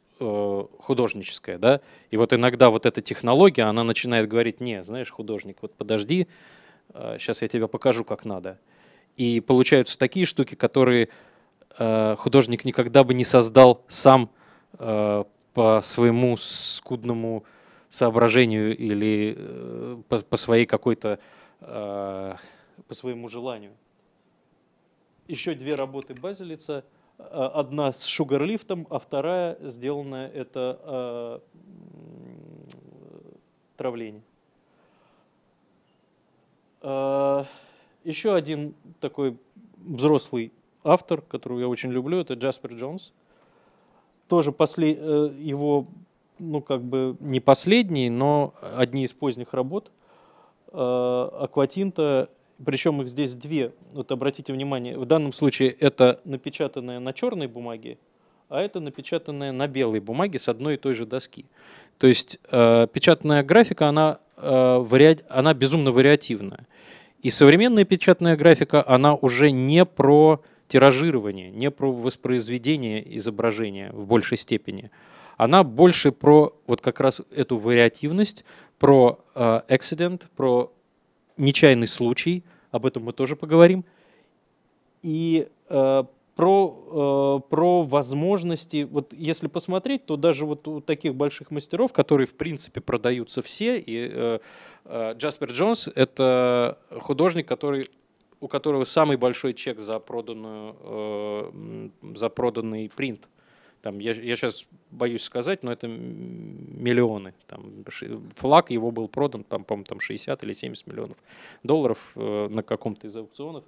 художническая, да, и вот иногда вот эта технология, она начинает говорить, не, знаешь, художник, вот подожди, сейчас я тебе покажу, как надо. И получаются такие штуки, которые Э, художник никогда бы не создал сам э, по своему скудному соображению или э, по, своей какой-то по своему желанию. Еще две работы Базилица. Одна с шугарлифтом, а вторая сделанная это травление. Еще один такой взрослый автор, которого я очень люблю, это Джаспер Джонс. Тоже после, э, его, ну как бы не последний, но одни из поздних работ. Э, Акватинта, причем их здесь две, вот обратите внимание, в данном случае это напечатанное на черной бумаге, а это напечатанное на белой бумаге с одной и той же доски. То есть э, печатная графика, она, э, вариа... она безумно вариативная. И современная печатная графика, она уже не про тиражирование, не про воспроизведение изображения в большей степени. Она больше про вот как раз эту вариативность, про э, про нечаянный случай, об этом мы тоже поговорим, и э, про, э, про возможности, вот если посмотреть, то даже вот у таких больших мастеров, которые в принципе продаются все, и э, э, Джаспер Джонс — это художник, который у которого самый большой чек за, проданную, э, за проданный принт. Там, я, я сейчас боюсь сказать, но это миллионы. Там, флаг его был продан, там, по там 60 или 70 миллионов долларов э, на каком-то из аукционов.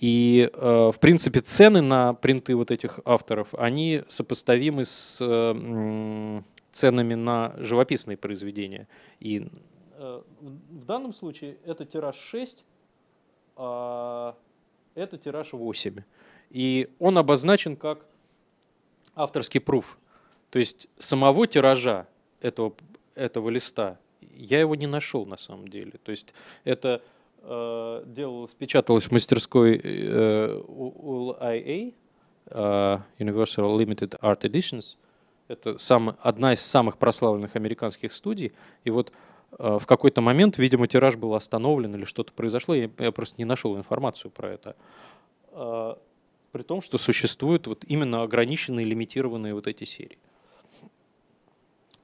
И, э, в принципе, цены на принты вот этих авторов, они сопоставимы с э, ценами на живописные произведения. И э, в данном случае это тираж 6, а, это тираж 8. И он обозначен как авторский пруф. То есть самого тиража этого, этого листа я его не нашел на самом деле. То есть это э, делалось, печаталось в мастерской э, ULIA, э, Universal Limited Art Editions. Это сам, одна из самых прославленных американских студий. И вот Э, в какой-то момент, видимо, тираж был остановлен или что-то произошло, я, я просто не нашел информацию про это. Э, при том, что существуют вот именно ограниченные, лимитированные вот эти серии.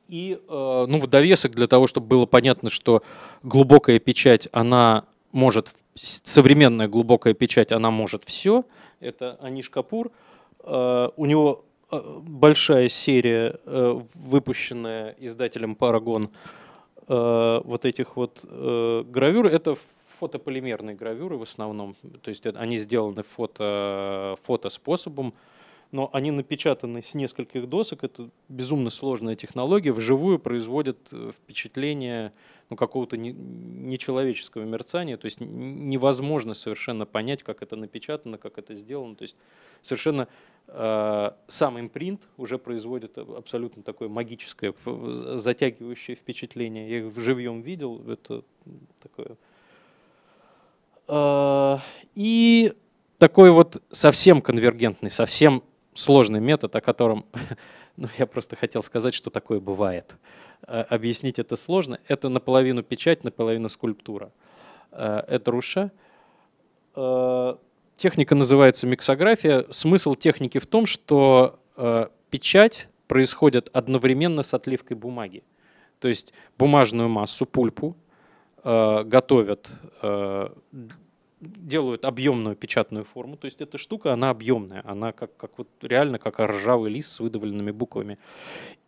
И, э, ну, в довесок для того, чтобы было понятно, что глубокая печать, она может, современная глубокая печать, она может все. Это Аниш Капур. У него большая серия, выпущенная издателем Парагон. Э, вот этих вот э, гравюр, это фотополимерные гравюры в основном, то есть они сделаны фото, фотоспособом, но они напечатаны с нескольких досок, это безумно сложная технология, вживую производят э, впечатление ну, какого-то не, нечеловеческого мерцания, то есть невозможно совершенно понять, как это напечатано, как это сделано, то есть совершенно сам импринт уже производит абсолютно такое магическое, затягивающее впечатление. Я их живьем видел, это такое. А, и такой вот совсем конвергентный, совсем сложный метод, о котором ну, я просто хотел сказать, что такое бывает. А, объяснить это сложно. Это наполовину печать, наполовину скульптура. А, это руша Техника называется миксография. Смысл техники в том, что э, печать происходит одновременно с отливкой бумаги. То есть бумажную массу, пульпу, э, готовят, э, делают объемную печатную форму. То есть эта штука, она объемная, она как, как вот реально как ржавый лист с выдавленными буквами.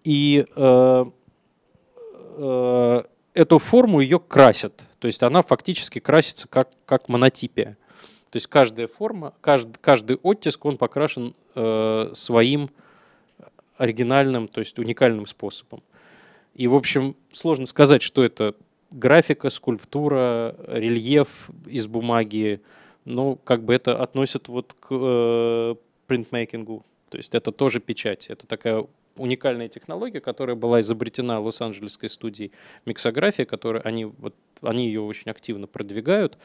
И э, э, эту форму ее красят. То есть она фактически красится как, как монотипия. То есть каждая форма, каждый, каждый оттиск, он покрашен э, своим оригинальным, то есть уникальным способом. И, в общем, сложно сказать, что это графика, скульптура, рельеф из бумаги. Но как бы это относит вот к э, принтмейкингу. То есть это тоже печать. Это такая уникальная технология, которая была изобретена Лос-Анджелесской студией миксографии, которую они, вот, они ее очень активно продвигают. Э,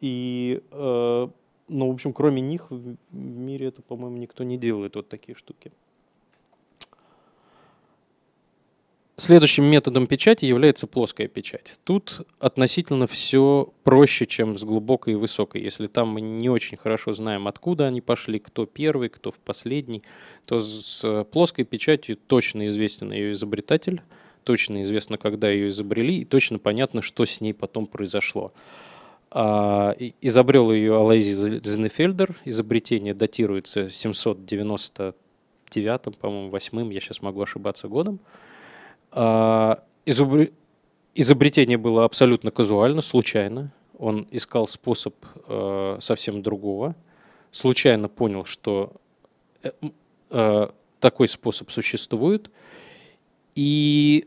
и, э, ну, в общем, кроме них в, в мире это, по-моему, никто не делает вот такие штуки. Следующим методом печати является плоская печать. Тут относительно все проще, чем с глубокой и высокой. Если там мы не очень хорошо знаем, откуда они пошли, кто первый, кто в последний, то с э, плоской печатью точно известен ее изобретатель, точно известно, когда ее изобрели, и точно понятно, что с ней потом произошло. А, изобрел ее Алайзи Зенефельдер. Изобретение датируется 799, по-моему, 8 я сейчас могу ошибаться, годом. А, изобр... Изобретение было абсолютно казуально, случайно. Он искал способ э, совсем другого. Случайно понял, что э, э, такой способ существует. И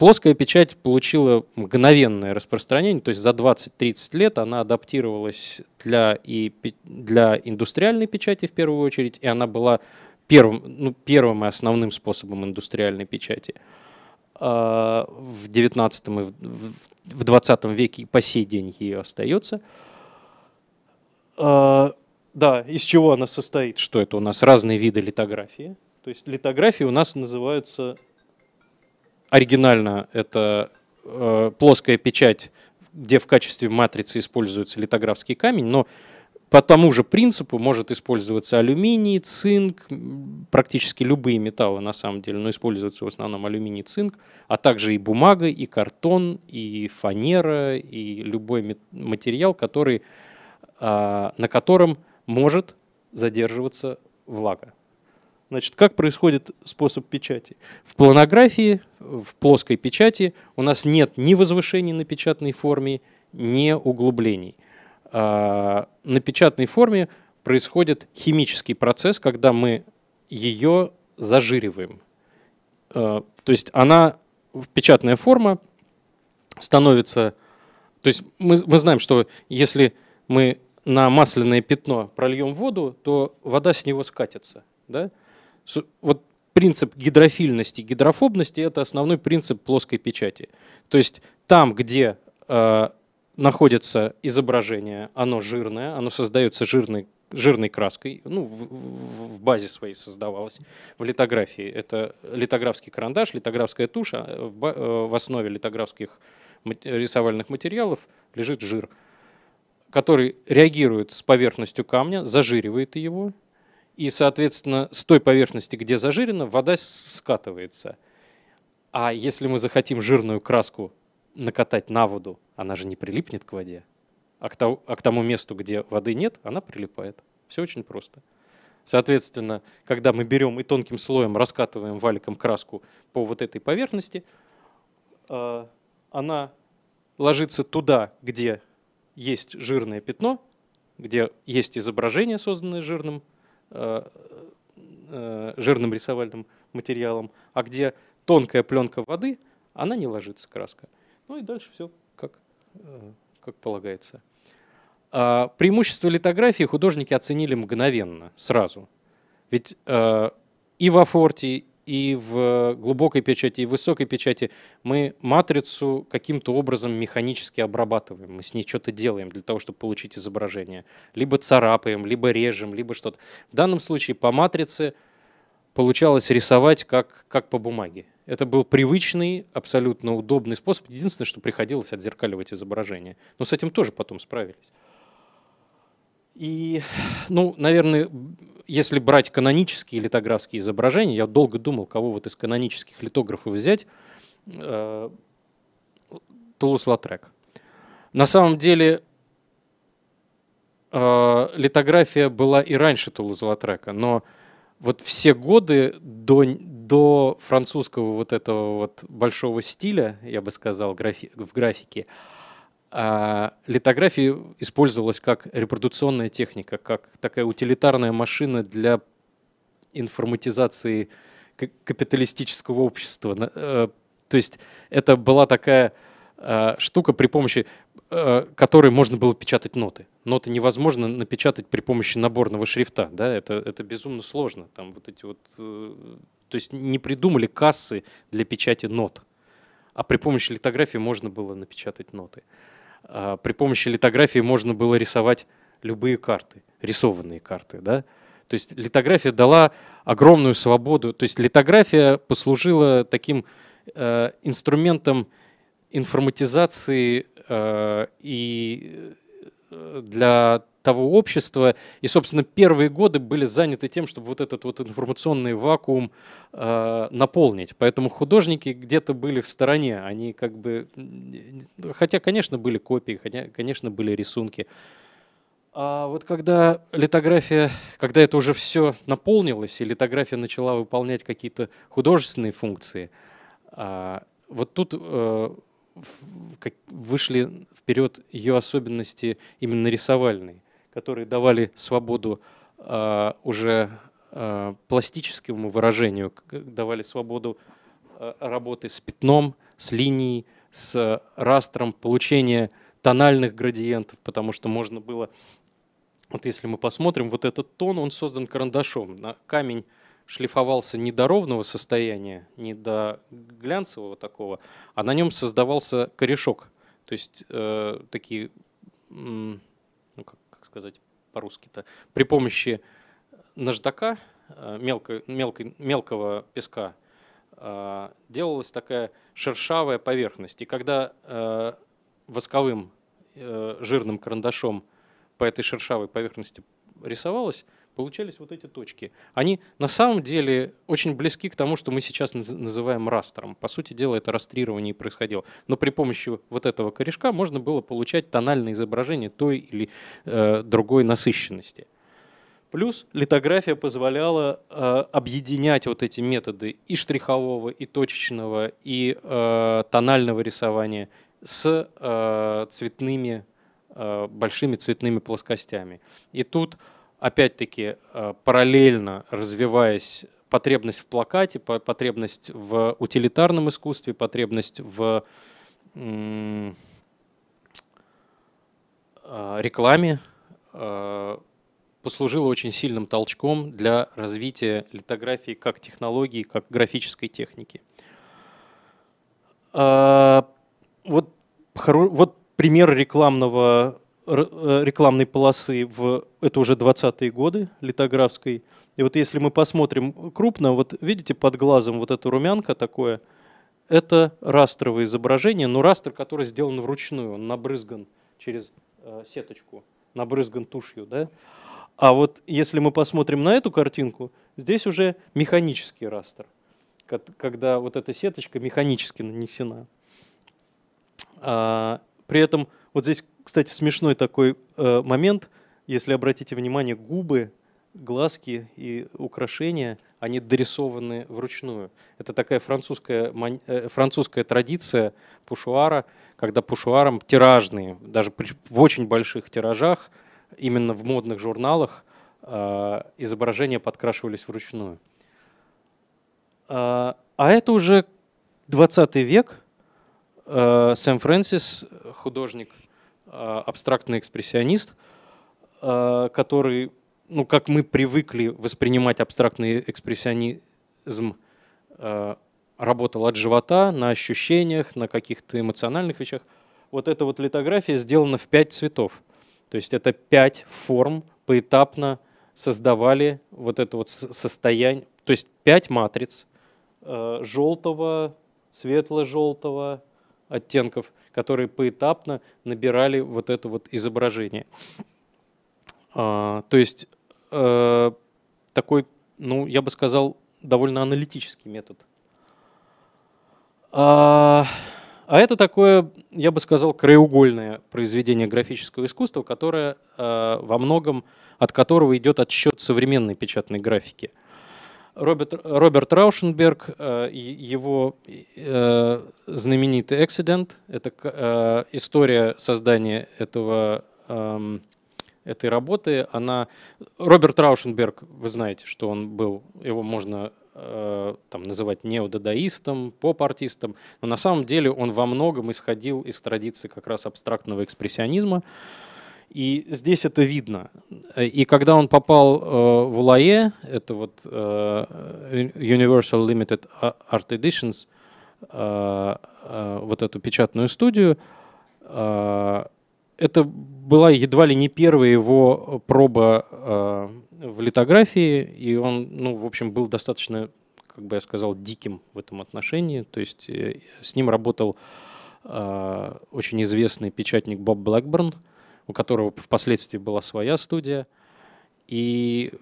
Плоская печать получила мгновенное распространение, то есть за 20-30 лет она адаптировалась для, и, для индустриальной печати в первую очередь, и она была первым, ну, первым и основным способом индустриальной печати а, в 19 и в 20 веке и по сей день ее остается. А, да, из чего она состоит? Что это у нас разные виды литографии. То есть литографии у нас называются оригинально это э, плоская печать, где в качестве матрицы используется литографский камень, но по тому же принципу может использоваться алюминий, цинк, практически любые металлы на самом деле, но используются в основном алюминий, цинк, а также и бумага, и картон, и фанера, и любой материал, который, а, на котором может задерживаться влага. Значит, как происходит способ печати? В планографии, в плоской печати у нас нет ни возвышений на печатной форме, ни углублений. А, на печатной форме происходит химический процесс, когда мы ее зажириваем. А, то есть она, печатная форма, становится... То есть мы, мы знаем, что если мы на масляное пятно прольем воду, то вода с него скатится. Да? вот принцип гидрофильности, гидрофобности – это основной принцип плоской печати. То есть там, где э, находится изображение, оно жирное, оно создается жирной, жирной краской, ну, в, в, в базе своей создавалось, в литографии. Это литографский карандаш, литографская туша, а в, э, в основе литографских рисовальных материалов лежит жир, который реагирует с поверхностью камня, зажиривает его, и, соответственно, с той поверхности, где зажирено, вода скатывается. А если мы захотим жирную краску накатать на воду, она же не прилипнет к воде. А к, а тому, месту, где воды нет, она прилипает. Все очень просто. Соответственно, когда мы берем и тонким слоем раскатываем валиком краску по вот этой поверхности, а, она ложится туда, где есть жирное пятно, где есть изображение, созданное жирным Э, э, жирным рисовальным материалом, а где тонкая пленка воды, она не ложится, краска. Ну и дальше все как, э, как полагается. А преимущество литографии художники оценили мгновенно, сразу. Ведь и во Форте, и в глубокой печати, и в высокой печати мы матрицу каким-то образом механически обрабатываем. Мы с ней что-то делаем для того, чтобы получить изображение. Либо царапаем, либо режем, либо что-то. В данном случае по матрице получалось рисовать как, как по бумаге. Это был привычный, абсолютно удобный способ. Единственное, что приходилось отзеркаливать изображение. Но с этим тоже потом справились. И, ну, наверное, если брать канонические литографские изображения, я долго думал, кого вот из канонических литографов взять, э, Тулус-Латрек. На самом деле э, литография была и раньше Тулус-Латрека, но вот все годы до, до французского вот этого вот большого стиля, я бы сказал, графи, в графике, а, литография использовалась как репродукционная техника, как такая утилитарная машина для информатизации капиталистического общества. Э, то есть это была такая а, штука, при помощи а, которой можно было печатать ноты. Ноты невозможно напечатать при помощи наборного шрифта. Да? Это, это безумно сложно. Там вот эти вот, э, то есть не придумали кассы для печати нот. А при помощи литографии можно было напечатать ноты. А, при помощи литографии можно было рисовать любые карты, рисованные карты, да? То есть литография дала огромную свободу. То есть литография послужила таким э, инструментом информатизации э, и э, для того общества. И, собственно, первые годы были заняты тем, чтобы вот этот вот информационный вакуум э, наполнить. Поэтому художники где-то были в стороне. Они как бы... Хотя, конечно, были копии, хотя, конечно, были рисунки. А вот когда литография, когда это уже все наполнилось, и литография начала выполнять какие-то художественные функции, а, вот тут э, вышли вперед ее особенности именно рисовальные которые давали свободу а, уже а, пластическому выражению, давали свободу а, работы с пятном, с линией, с растром, получения тональных градиентов, потому что можно было, вот если мы посмотрим, вот этот тон, он создан карандашом. камень шлифовался не до ровного состояния, не до глянцевого такого, а на нем создавался корешок. То есть э, такие м, сказать по-русски-то, при помощи наждака, э, мелко, мелко, мелкого песка, э, делалась такая шершавая поверхность. И когда э, восковым жирным карандашом по этой шершавой поверхности рисовалось, получались вот эти точки. Они на самом деле очень близки к тому, что мы сейчас называем растером. По сути дела, это растрирование и происходило. Но при помощи вот этого корешка можно было получать тональное изображение той или э, другой насыщенности. Плюс литография позволяла э, объединять вот эти методы и штрихового, и точечного, и э, тонального рисования с э, цветными, э, большими цветными плоскостями. И тут опять-таки, э, параллельно развиваясь потребность в плакате, потребность в утилитарном искусстве, потребность в э, рекламе э, послужило очень сильным толчком для развития литографии как технологии, как графической техники. Вот, вот пример рекламного Э, рекламной полосы в это уже 20-е годы литографской. И вот если мы посмотрим крупно, вот видите под глазом вот эта румянка такое, это растровое изображение, но растр, который сделан вручную, он набрызган через э, сеточку, набрызган тушью. Да? А вот если мы посмотрим на эту картинку, здесь уже механический растр, когда вот эта сеточка механически нанесена. А, при этом вот здесь кстати, смешной такой э, момент, если обратите внимание, губы, глазки и украшения, они дорисованы вручную. Это такая французская, э, французская традиция пушуара, когда пушуаром тиражные, даже при, в очень больших тиражах, именно в модных журналах, э, изображения подкрашивались вручную. А, а это уже 20 век. Э, Сэм Фрэнсис, художник а, абстрактный экспрессионист, а, который, ну, как мы привыкли воспринимать абстрактный экспрессионизм, а, работал от живота, на ощущениях, на каких-то эмоциональных вещах. Вот эта вот литография сделана в пять цветов. То есть это пять форм поэтапно создавали вот это вот состояние, то есть пять матриц желтого, светло-желтого, оттенков, которые поэтапно набирали вот это вот изображение. А, то есть э, такой, ну, я бы сказал, довольно аналитический метод. А, а, это такое, я бы сказал, краеугольное произведение графического искусства, которое э, во многом, от которого идет отсчет современной печатной графики. Роберт, Роберт Раушенберг, э, и его э, знаменитый «Эксидент» — это э, история создания этого эм, этой работы, она... Роберт Раушенберг, вы знаете, что он был, его можно э, там, называть неодадаистом, поп-артистом, но на самом деле он во многом исходил из традиции как раз абстрактного экспрессионизма. Э, и здесь это видно. И когда он попал э, в Улае, это вот э, Universal Limited а, Art Editions, э, э, вот эту печатную студию, э, это была едва ли не первая его проба э, в литографии, и он, ну, в общем, был достаточно, как бы я сказал, диким в этом отношении. То есть э, с ним работал э, очень известный печатник Боб Блэкберн, э, у которого впоследствии была своя студия. И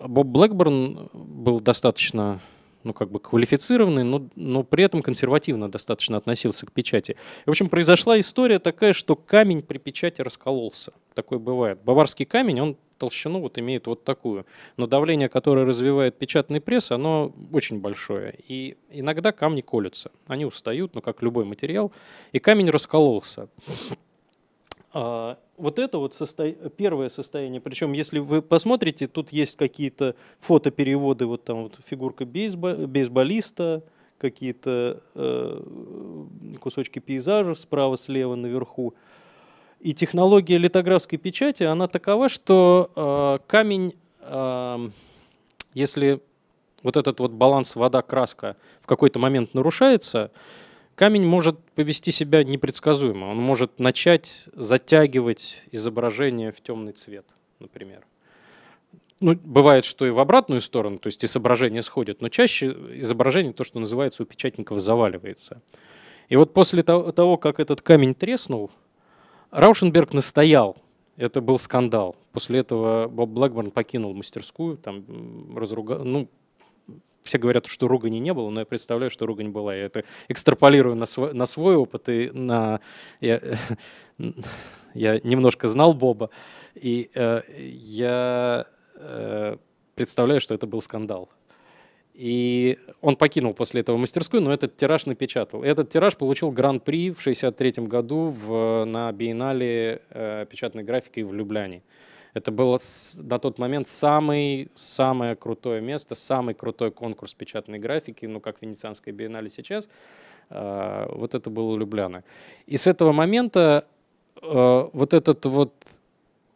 Боб Блэкберн был достаточно ну, как бы квалифицированный, но, но при этом консервативно достаточно относился к печати. В общем, произошла история такая, что камень при печати раскололся. Такое бывает. Баварский камень, он толщину вот имеет вот такую. Но давление, которое развивает печатный пресс, оно очень большое. И иногда камни колются. Они устают, ну, как любой материал. И камень раскололся. А, вот это вот состо... первое состояние, причем если вы посмотрите, тут есть какие-то фотопереводы, вот там вот фигурка бейсбо... бейсболиста, какие-то э, кусочки пейзажа справа, слева, наверху. И технология литографской печати, она такова, что э, камень, э, если вот этот вот баланс вода-краска в какой-то момент нарушается, э, Камень может повести себя непредсказуемо. Он может начать затягивать изображение в темный цвет, например. Ну, бывает, что и в обратную сторону, то есть изображение сходит, но чаще изображение, то, что называется, у печатников заваливается. И вот после того, как этот камень треснул, Раушенберг настоял. Это был скандал. После этого Боб Блэкборн покинул мастерскую, там разругал, ну, все говорят, что ругани не было, но я представляю, что ругань была. Я это экстраполирую на свой, на свой опыт и на... Я, я немножко знал Боба, и э, я э, представляю, что это был скандал. И он покинул после этого мастерскую, но этот тираж напечатал. Этот тираж получил гран-при в 1963 году в, на биеннале э, печатной графики в Любляне. Э, это было с, на тот момент самый, самое крутое место, самый крутой конкурс печатной графики, ну, как Венецианская биеннале сейчас. Э, вот это было Любляна. И с этого момента э, вот этот вот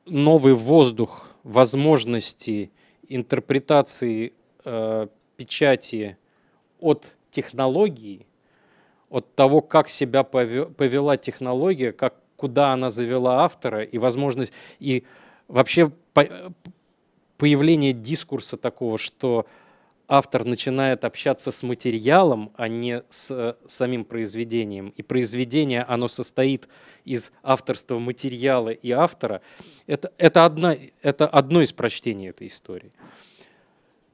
новый воздух возможности интерпретации э, печати от технологии, от того, как себя повела технология, как, куда она завела автора, и возможность, и вообще появление дискурса такого, что автор начинает общаться с материалом, а не с э, самим произведением. И произведение, оно состоит из авторства материала и автора. Это, это, одна, это одно из прочтений этой истории.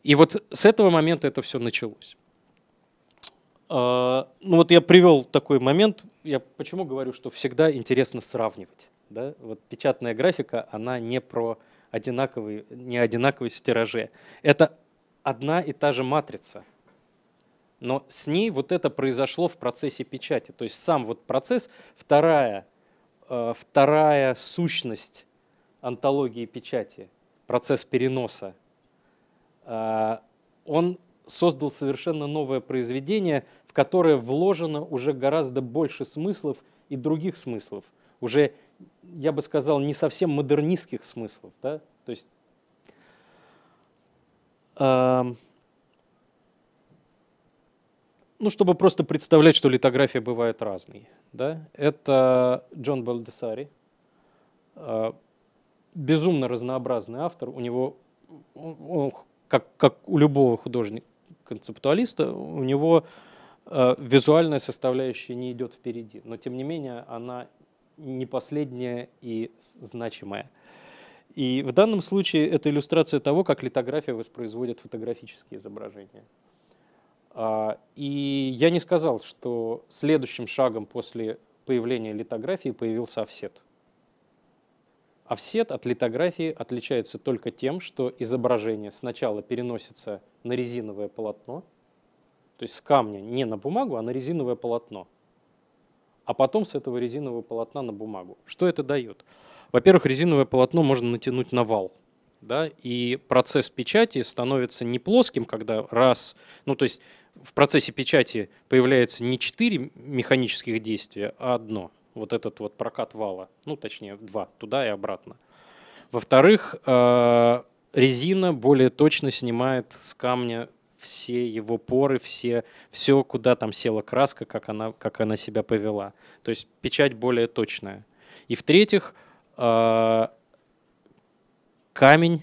И вот с этого момента это все началось. А, ну вот я привел такой момент. Я почему говорю, что всегда интересно сравнивать. Да? Вот печатная графика, она не про одинаковые не одинаковость в тираже. Это одна и та же матрица. Но с ней вот это произошло в процессе печати. То есть сам вот процесс, вторая, э, вторая сущность антологии печати, процесс переноса, э, он создал совершенно новое произведение, в которое вложено уже гораздо больше смыслов и других смыслов. Уже я бы сказал, не совсем модернистских смыслов. Да? То есть, э, ну, чтобы просто представлять, что литография бывает разной. Да? Это Джон Балдесари, э, безумно разнообразный автор. У него, он, как, как у любого художника-концептуалиста, у него э, визуальная составляющая не идет впереди, но тем не менее она не последняя и значимая. И в данном случае это иллюстрация того, как литография воспроизводит фотографические изображения. А, и я не сказал, что следующим шагом после появления литографии появился офсет. Офсет от литографии отличается только тем, что изображение сначала переносится на резиновое полотно, то есть с камня не на бумагу, а на резиновое полотно – а потом с этого резинового полотна на бумагу. Что это дает? Во-первых, резиновое полотно можно натянуть на вал, да, и процесс печати становится не плоским, когда раз, ну то есть в процессе печати появляется не четыре механических действия, а одно, вот этот вот прокат вала, ну точнее два, туда и обратно. Во-вторых, э, резина более точно снимает с камня все его поры, все, все, куда там села краска, как она, как она себя повела. То есть печать более точная. И в-третьих, а, камень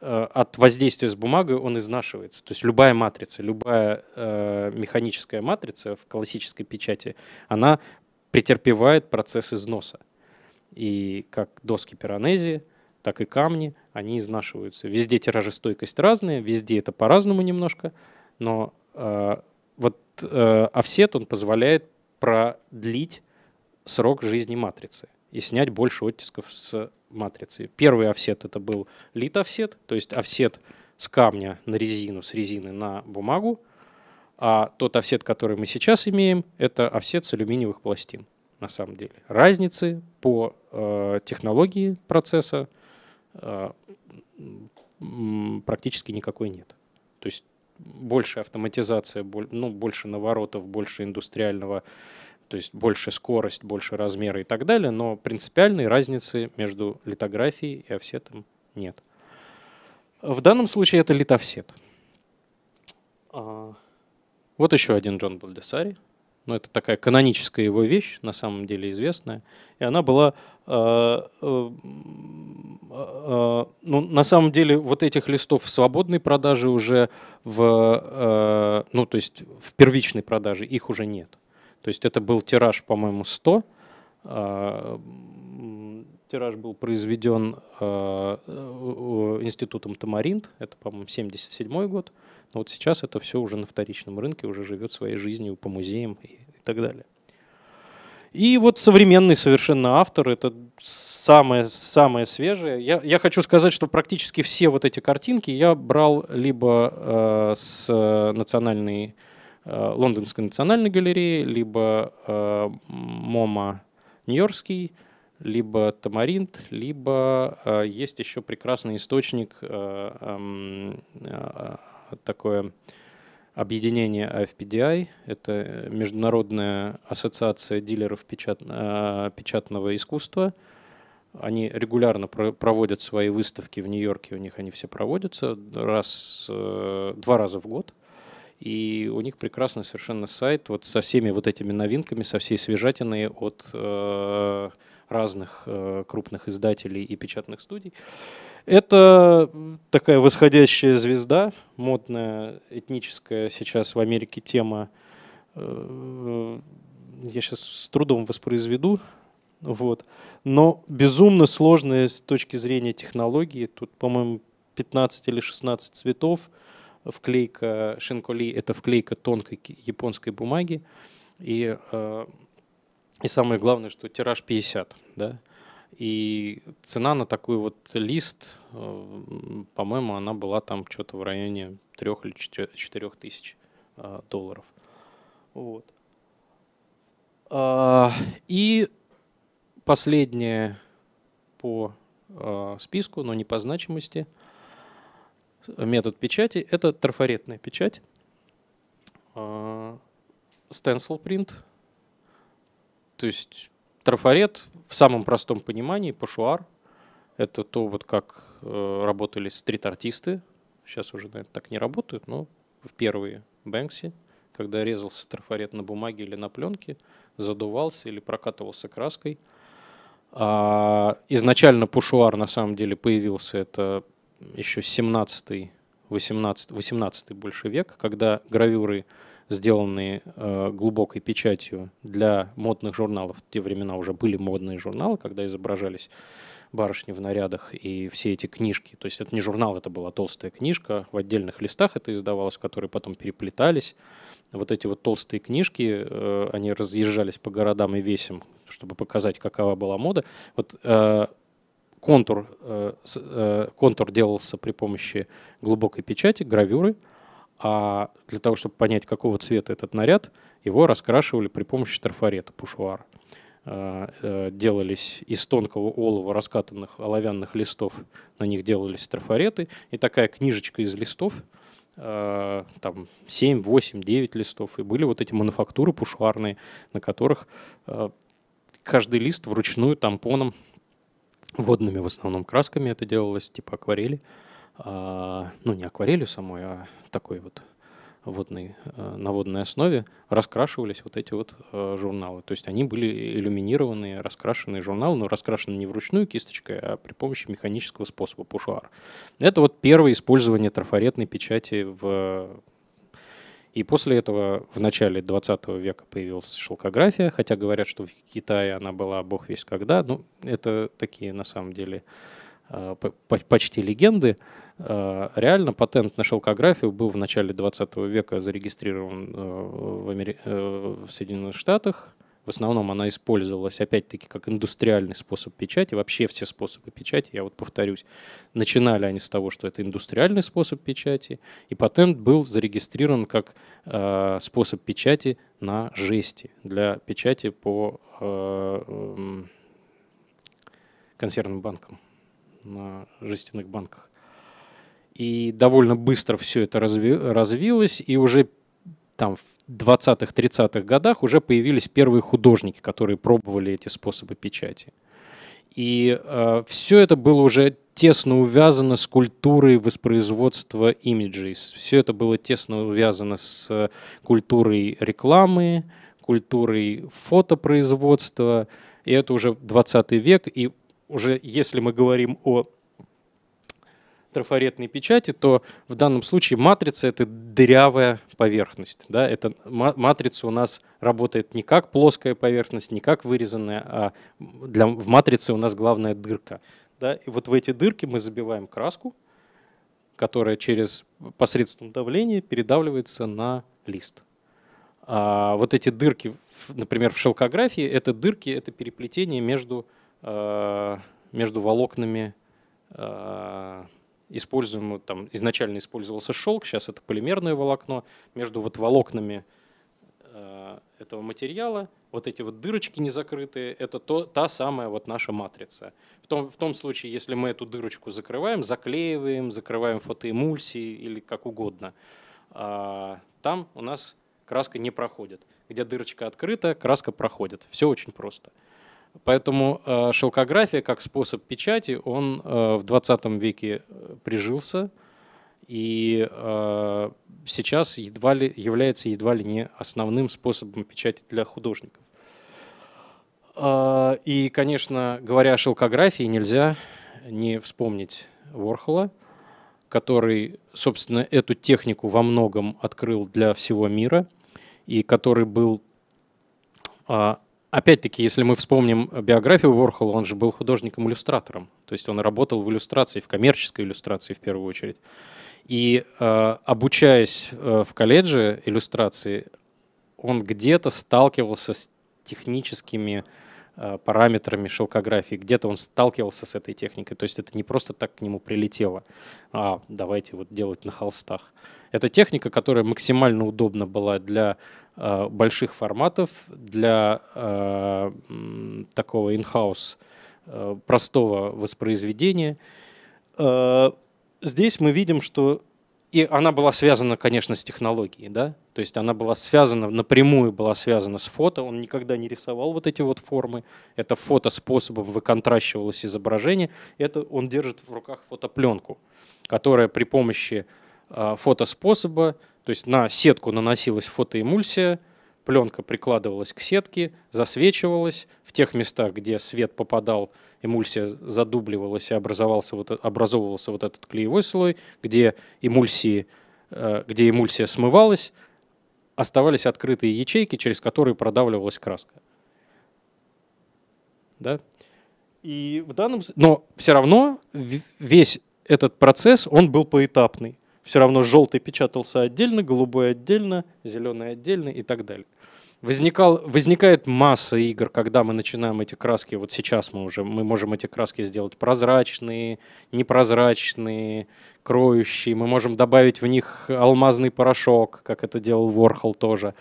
а, от воздействия с бумагой он изнашивается. То есть любая матрица, любая э, механическая матрица в классической печати, она претерпевает процесс износа. И как доски пиранези, так и камни, они изнашиваются. Везде тиражестойкость разная, везде это по-разному немножко, но э, вот э, офсет он позволяет продлить срок жизни матрицы и снять больше оттисков с матрицы. Первый офсет это был лит офсет, то есть офсет с камня на резину, с резины на бумагу, а тот офсет, который мы сейчас имеем, это офсет с алюминиевых пластин на самом деле. Разницы по э, технологии процесса а, практически никакой нет. То есть больше автоматизация, ну, больше наворотов, больше индустриального, то есть больше скорость, больше размера и так далее, но принципиальной разницы между литографией и офсетом нет. В данном случае это литофсет. А. Вот еще один Джон Балдесари – ну, это такая каноническая его вещь, на самом деле известная, и она была, э, э, э, ну, на самом деле, вот этих листов в свободной продаже уже в, э, ну, то есть в первичной продаже их уже нет. То есть это был тираж, по-моему, 100, э, тираж был произведен э, институтом Тамаринт, это, по-моему, 77 год, но а вот сейчас это все уже на вторичном рынке, уже живет своей жизнью по музеям и, и так далее. И вот современный совершенно автор, это самое, самое свежее. Я, я хочу сказать, что практически все вот эти картинки я брал либо э, с национальной, э, Лондонской национальной галереи, либо э, МОМА Нью-Йоркский, либо Тамаринт, либо э, есть еще прекрасный источник э, эм, э, такое объединение AFPDI, это Международная ассоциация дилеров печат, э, печатного искусства. Они регулярно проводят свои выставки в Нью-Йорке, у них они все проводятся раз, э, два раза в год. И у них прекрасный совершенно сайт вот со всеми вот этими новинками, со всей свежатиной от э, разных э, крупных издателей и печатных студий. Это такая восходящая звезда, модная, этническая сейчас в Америке тема. Э, я сейчас с трудом воспроизведу, вот. Но безумно сложная с точки зрения технологии. Тут, по-моему, 15 или 16 цветов. Вклейка шинколи – это вклейка тонкой японской бумаги. И э, и самое главное, что тираж 50, да. И цена на такой вот лист, э, по-моему, она была там что-то в районе 3 или 4 тысяч э, долларов. Вот. А, и последнее по э, списку, но не по значимости, метод печати – это трафаретная печать, а, stencil print – то есть трафарет в самом простом понимании, пашуар, это то, вот как э, работали стрит-артисты, сейчас уже, наверное, так не работают, но в первые Бэнкси, когда резался трафарет на бумаге или на пленке, задувался или прокатывался краской. А, изначально пушуар на самом деле появился, это еще 17-18 й 18 больше век, когда гравюры сделанные э, глубокой печатью для модных журналов. В те времена уже были модные журналы, когда изображались барышни в нарядах и все эти книжки. То есть это не журнал, это была толстая книжка. В отдельных листах это издавалось, которые потом переплетались. Вот эти вот толстые книжки, э, они разъезжались по городам и весям, чтобы показать, какова была мода. Вот э, контур, контур делался при помощи глубокой печати, гравюры – а для того, чтобы понять, какого цвета этот наряд, его раскрашивали при помощи трафарета, пушуара. А, э, делались из тонкого олова раскатанных оловянных листов, на них делались трафареты. И такая книжечка из листов, а, там 7, 8, 9 листов. И были вот эти мануфактуры пушуарные, на которых а, каждый лист вручную тампоном, водными в основном красками это делалось, типа акварели. Ну, не акварелью самой, а в такой вот водной, э, на водной основе раскрашивались вот эти вот э, журналы. То есть они были иллюминированные, раскрашенные журналы, но раскрашены не вручную кисточкой, а при помощи механического способа пушуар. Это вот первое использование трафаретной печати в и после этого в начале 20 века появилась шелкография, хотя говорят, что в Китае она была бог весь когда. Ну, это такие, на самом деле, Э, почти легенды. Э, реально патент на шелкографию был в начале 20 века зарегистрирован э, в, Амери... в Соединенных Штатах. В основном она использовалась, опять-таки, как индустриальный способ печати. Вообще все способы печати, я вот повторюсь, начинали они с того, что это индустриальный способ печати. И патент был зарегистрирован как э, способ печати на жести для печати по э, консервным банкам на жестяных банках. И довольно быстро все это разви развилось, и уже там в 20-х, 30-х годах уже появились первые художники, которые пробовали эти способы печати. И э, все это было уже тесно увязано с культурой воспроизводства имиджей. Все это было тесно увязано с э, культурой рекламы, культурой фотопроизводства. И это уже 20 век, и уже если мы говорим о трафаретной печати, то в данном случае матрица – это дырявая поверхность. Да? Это матрица у нас работает не как плоская поверхность, не как вырезанная, а для, в матрице у нас главная дырка. Да? И вот в эти дырки мы забиваем краску, которая через посредством давления передавливается на лист. А вот эти дырки, например, в шелкографии, это дырки, это переплетение между Э, между волокнами э, используем, ну, там изначально использовался шелк, сейчас это полимерное волокно, между вот волокнами э, этого материала, вот эти вот дырочки незакрытые, это то, та самая вот наша матрица. В том, в том случае, если мы эту дырочку закрываем, заклеиваем, закрываем фотоэмульсией или как угодно, там у нас краска не проходит. Где дырочка открыта, краска проходит. Все очень просто. Поэтому э, шелкография как способ печати, он э, в 20 веке э, прижился и сейчас едва ли, является едва ли не основным способом печати для художников. А, и, конечно, говоря о шелкографии, нельзя не вспомнить Ворхола, который, собственно, эту технику во многом открыл для всего мира и который был а, Опять-таки, если мы вспомним биографию Ворхола, он же был художником-иллюстратором. То есть он работал в иллюстрации, в коммерческой иллюстрации в первую очередь. И э, обучаясь э, в колледже иллюстрации, он где-то сталкивался с техническими э, параметрами шелкографии, где-то он сталкивался с этой техникой. То есть это не просто так к нему прилетело, а давайте вот делать на холстах. Это техника, которая максимально удобна была для э, больших форматов, для э, такого in-house э, простого воспроизведения. Э, здесь мы видим, что и она была связана, конечно, с технологией, да, то есть она была связана, напрямую была связана с фото, он никогда не рисовал вот эти вот формы, это фото способом выконтращивалось изображение, это он держит в руках фотопленку, которая при помощи а, фотоспособа, то есть на сетку наносилась фотоэмульсия, пленка прикладывалась к сетке, засвечивалась в тех местах, где свет попадал, эмульсия задубливалась и образовался вот, образовывался вот этот клеевой слой, где, эмульсии, э, где эмульсия смывалась, оставались открытые ячейки, через которые продавливалась краска. Да? И в данном... Но все равно весь этот процесс, он был поэтапный все равно желтый печатался отдельно, голубой отдельно, зеленый отдельно и так далее. Возникал, возникает масса игр, когда мы начинаем эти краски, вот сейчас мы уже, мы можем эти краски сделать прозрачные, непрозрачные, кроющие, мы можем добавить в них алмазный порошок, как это делал Ворхол тоже.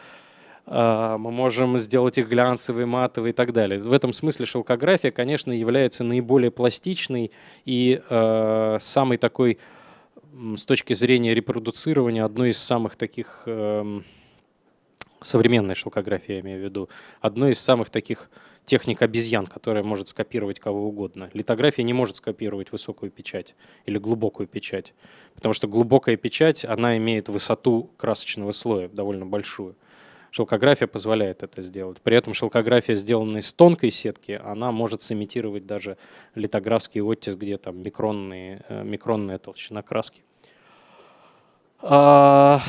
А, мы можем сделать их глянцевые, матовые и так далее. В этом смысле шелкография, конечно, является наиболее пластичной и э, самой такой с точки зрения репродуцирования одной из самых таких э, современной шелкографии, я имею в виду, одной из самых таких техник обезьян, которая может скопировать кого угодно. Литография не может скопировать высокую печать или глубокую печать, потому что глубокая печать, она имеет высоту красочного слоя довольно большую. Шелкография позволяет это сделать. При этом шелкография, сделанная из тонкой сетки, она может сымитировать даже литографский оттиск, где там микронные, э, микронная толщина краски. А,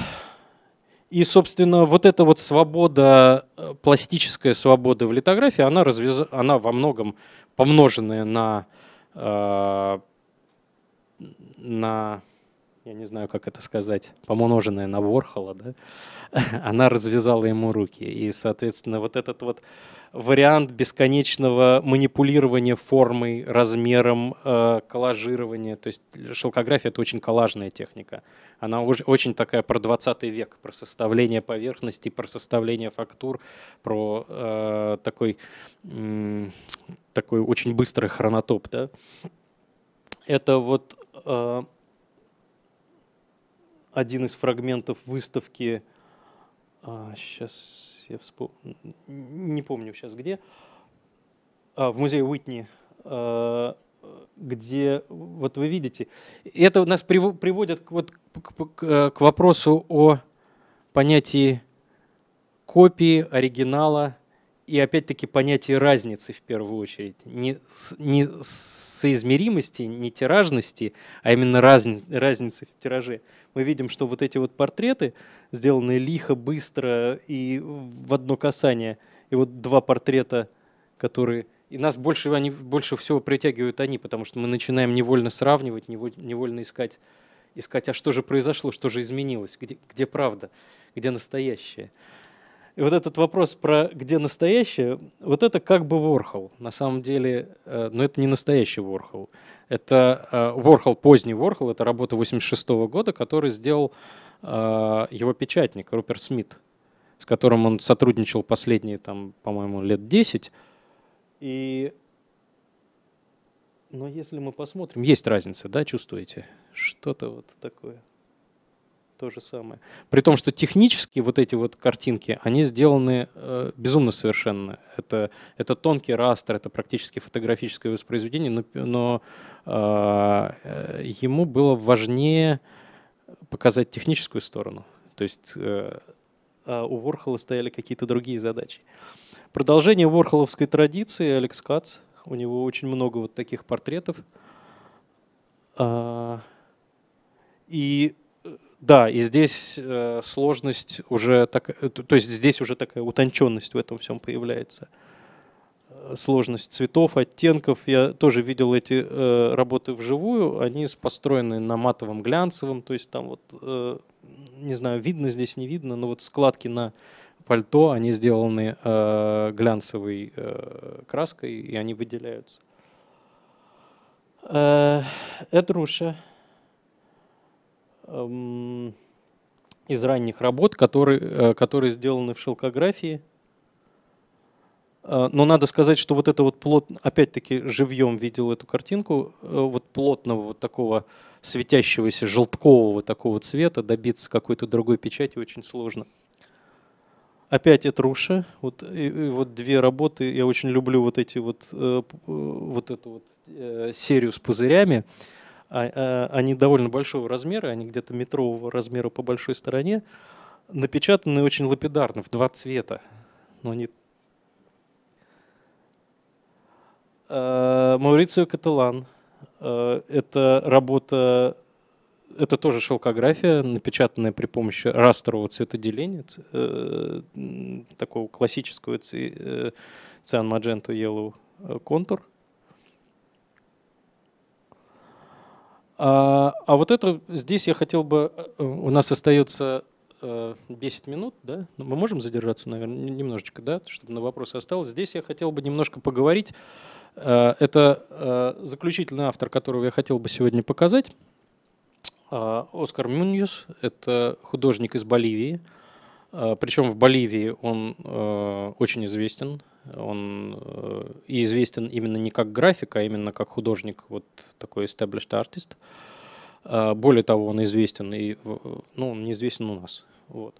и, собственно, вот эта вот свобода, э, пластическая свобода в литографии, она, развяз... она во многом помноженная на, э, на я не знаю, как это сказать, помноженная на Ворхола, да, она развязала ему руки. И, соответственно, вот этот вот вариант бесконечного манипулирования формой, размером, э, коллажирования. То есть шелкография — это очень коллажная техника. Она уж, очень такая про 20 век, про составление поверхности, про составление фактур, про э, такой, э, такой очень быстрый хронотоп. Да? Это вот э, один из фрагментов выставки, а, сейчас я вспомню, не помню сейчас где, а, в музее Уитни, а, где, вот вы видите, это нас приводит к, вот, к, к вопросу о понятии копии оригинала – и опять-таки понятие разницы в первую очередь. Не, не соизмеримости, не тиражности, а именно разни, разницы в тираже. Мы видим, что вот эти вот портреты, сделанные лихо, быстро и в одно касание, и вот два портрета, которые... И нас больше, они, больше всего притягивают они, потому что мы начинаем невольно сравнивать, невольно искать, искать, а что же произошло, что же изменилось, где, где правда, где настоящее. И вот этот вопрос про где настоящее, вот это как бы Ворхол. На самом деле, э, но ну, это не настоящий Ворхол. Это э, Ворхол, поздний Ворхол, это работа 86 года, который сделал э, его печатник Руперт Смит, с которым он сотрудничал последние, там, по-моему, лет 10. И но если мы посмотрим, есть разница, да, чувствуете? Что-то вот такое то же самое. При том, что технически вот эти вот картинки, они сделаны э, безумно совершенно. Это, это тонкий растер, это практически фотографическое воспроизведение, но, но э, э, ему было важнее показать техническую сторону. То есть э, а у Ворхола стояли какие-то другие задачи. Продолжение ворхоловской традиции Алекс Кац. У него очень много вот таких портретов. А, и да, и здесь э, сложность уже так, то есть здесь уже такая утонченность в этом всем появляется. Э, сложность цветов, оттенков. Я тоже видел эти э, работы вживую. Они построены на матовом глянцевом, то есть там вот, э, не знаю, видно здесь, не видно, но вот складки на пальто, они сделаны э, глянцевой э, краской, и они выделяются. Э, Эдруша. Эм, из ранних работ, которые, э, которые сделаны в шелкографии. Э, но надо сказать, что вот это вот плотно, опять-таки живьем видел эту картинку, э, вот плотного вот такого светящегося желткового такого цвета добиться какой-то другой печати очень сложно. Опять Этруша, вот, и, и вот две работы, я очень люблю вот эти вот, вот эту вот серию с пузырями, а, а, они довольно большого размера, они где-то метрового размера по большой стороне, напечатаны очень лапидарно, в два цвета. Но они... А, Маурицио Каталан. Это работа это тоже шелкография, напечатанная при помощи растрового цветоделения, э, такого классического э, циан мадженту yellow э, контур. А, а вот это здесь я хотел бы... Э, у нас остается 10 э, минут, да? Ну, мы можем задержаться, наверное, немножечко, да, чтобы на вопросы осталось. Здесь я хотел бы немножко поговорить. Э, это заключительный автор, которого я хотел бы сегодня показать. Оскар Мюньюс – это художник из Боливии – а, Причем в Боливии он э, очень известен. Он э, известен именно не как график, а именно как художник, вот такой established artist. А, более того, он известен и, ну, он не известен у нас. Вот.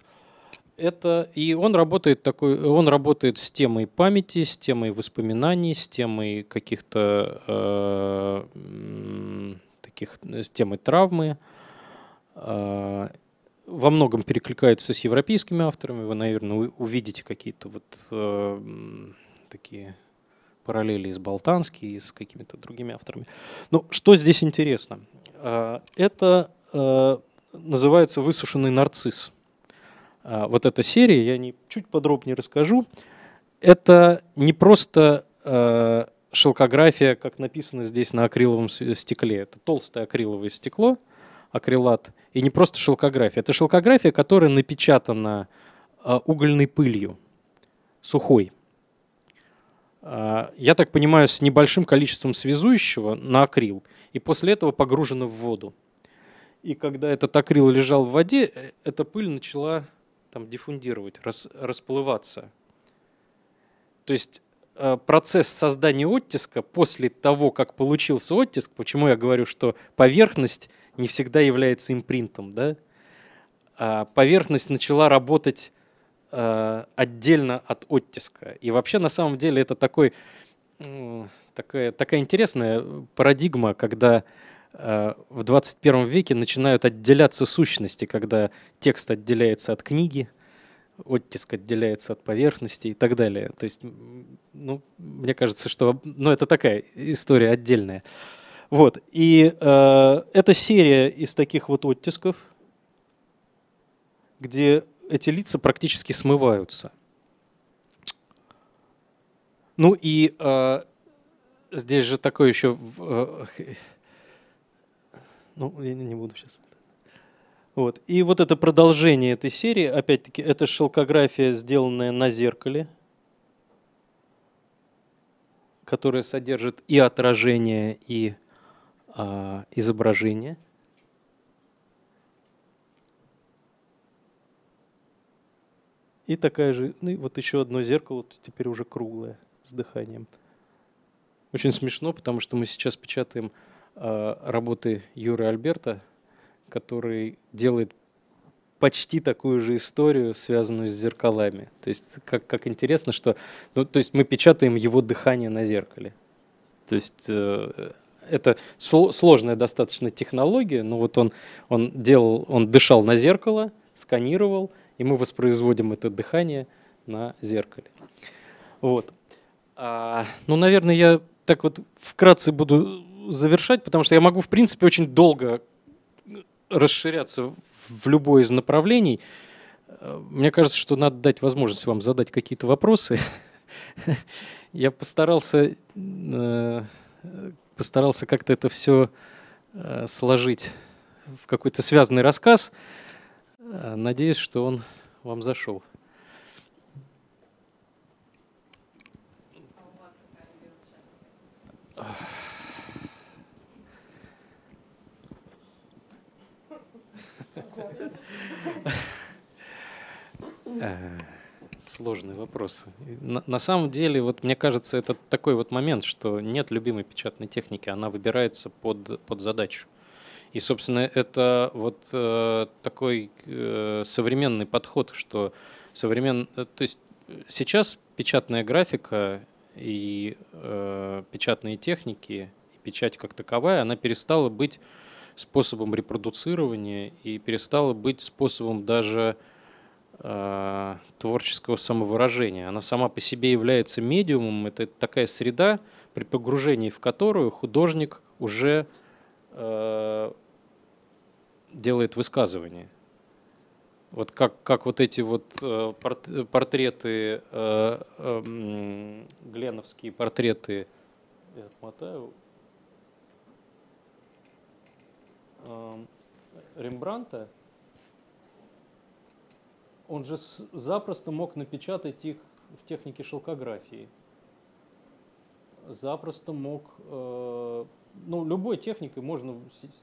Это, и он работает, такой, он работает с темой памяти, с темой воспоминаний, с темой каких-то э, таких, э, с темой травмы. Э, во многом перекликается с европейскими авторами. Вы, наверное, увидите какие-то вот э, такие параллели и с Болтанским, и с какими-то другими авторами. Но что здесь интересно? Э, это э, называется «Высушенный нарцисс». Э, вот эта серия, я не, чуть подробнее расскажу. Это не просто э, шелкография, как написано здесь на акриловом стекле. Это толстое акриловое стекло – акрилат. И не просто шелкография. Это шелкография, которая напечатана а, угольной пылью, сухой. А, я так понимаю, с небольшим количеством связующего на акрил. И после этого погружена в воду. И когда этот акрил лежал в воде, э, эта пыль начала там диффундировать, рас, расплываться. То есть а, процесс создания оттиска после того, как получился оттиск, почему я говорю, что поверхность не всегда является импринтом. Да? А поверхность начала работать э, отдельно от оттиска. И вообще, на самом деле, это такой, такая, такая интересная парадигма, когда э, в 21 веке начинают отделяться сущности, когда текст отделяется от книги, оттиск отделяется от поверхности и так далее. То есть, ну, мне кажется, что ну, это такая история отдельная. Вот. И э, это серия из таких вот оттисков, где эти лица практически смываются. Ну и э, здесь же такое еще... Э, ну, я не буду сейчас. Вот. И вот это продолжение этой серии, опять-таки, это шелкография, сделанная на зеркале, которая содержит и отражение, и а, изображение. И такая же, ну и вот еще одно зеркало, теперь уже круглое, с дыханием. Очень смешно, потому что мы сейчас печатаем э, работы Юры Альберта, который делает почти такую же историю, связанную с зеркалами. То есть как, как интересно, что ну, то есть мы печатаем его дыхание на зеркале. То есть э, это сложная достаточно технология, но вот он, он делал, он дышал на зеркало, сканировал, и мы воспроизводим это дыхание на зеркале. Вот. А, ну, наверное, я так вот вкратце буду завершать, потому что я могу, в принципе, очень долго э, расширяться в любое из направлений. Э, мне кажется, что надо дать возможность вам задать какие-то вопросы. Я постарался э, постарался как-то это все э, сложить в какой-то связанный рассказ. Э, надеюсь, что он вам зашел. Uh... Сложный вопрос. На, на самом деле, вот мне кажется, это такой вот момент, что нет любимой печатной техники, она выбирается под, под задачу. И, собственно, это вот э, такой э, современный подход, что современ... Э, то есть сейчас печатная графика и э, печатные техники, и печать как таковая, она перестала быть способом репродуцирования и перестала быть способом даже э, творческого самовыражения. Она сама по себе является медиумом, это такая среда, при погружении в которую художник уже э, делает высказывание. Вот как, как вот эти вот э, портреты, э, э, гленовские портреты, я отмотаю, э, Рембранта, он же запросто мог напечатать их в технике шелкографии. Запросто мог, э, ну, любой техникой можно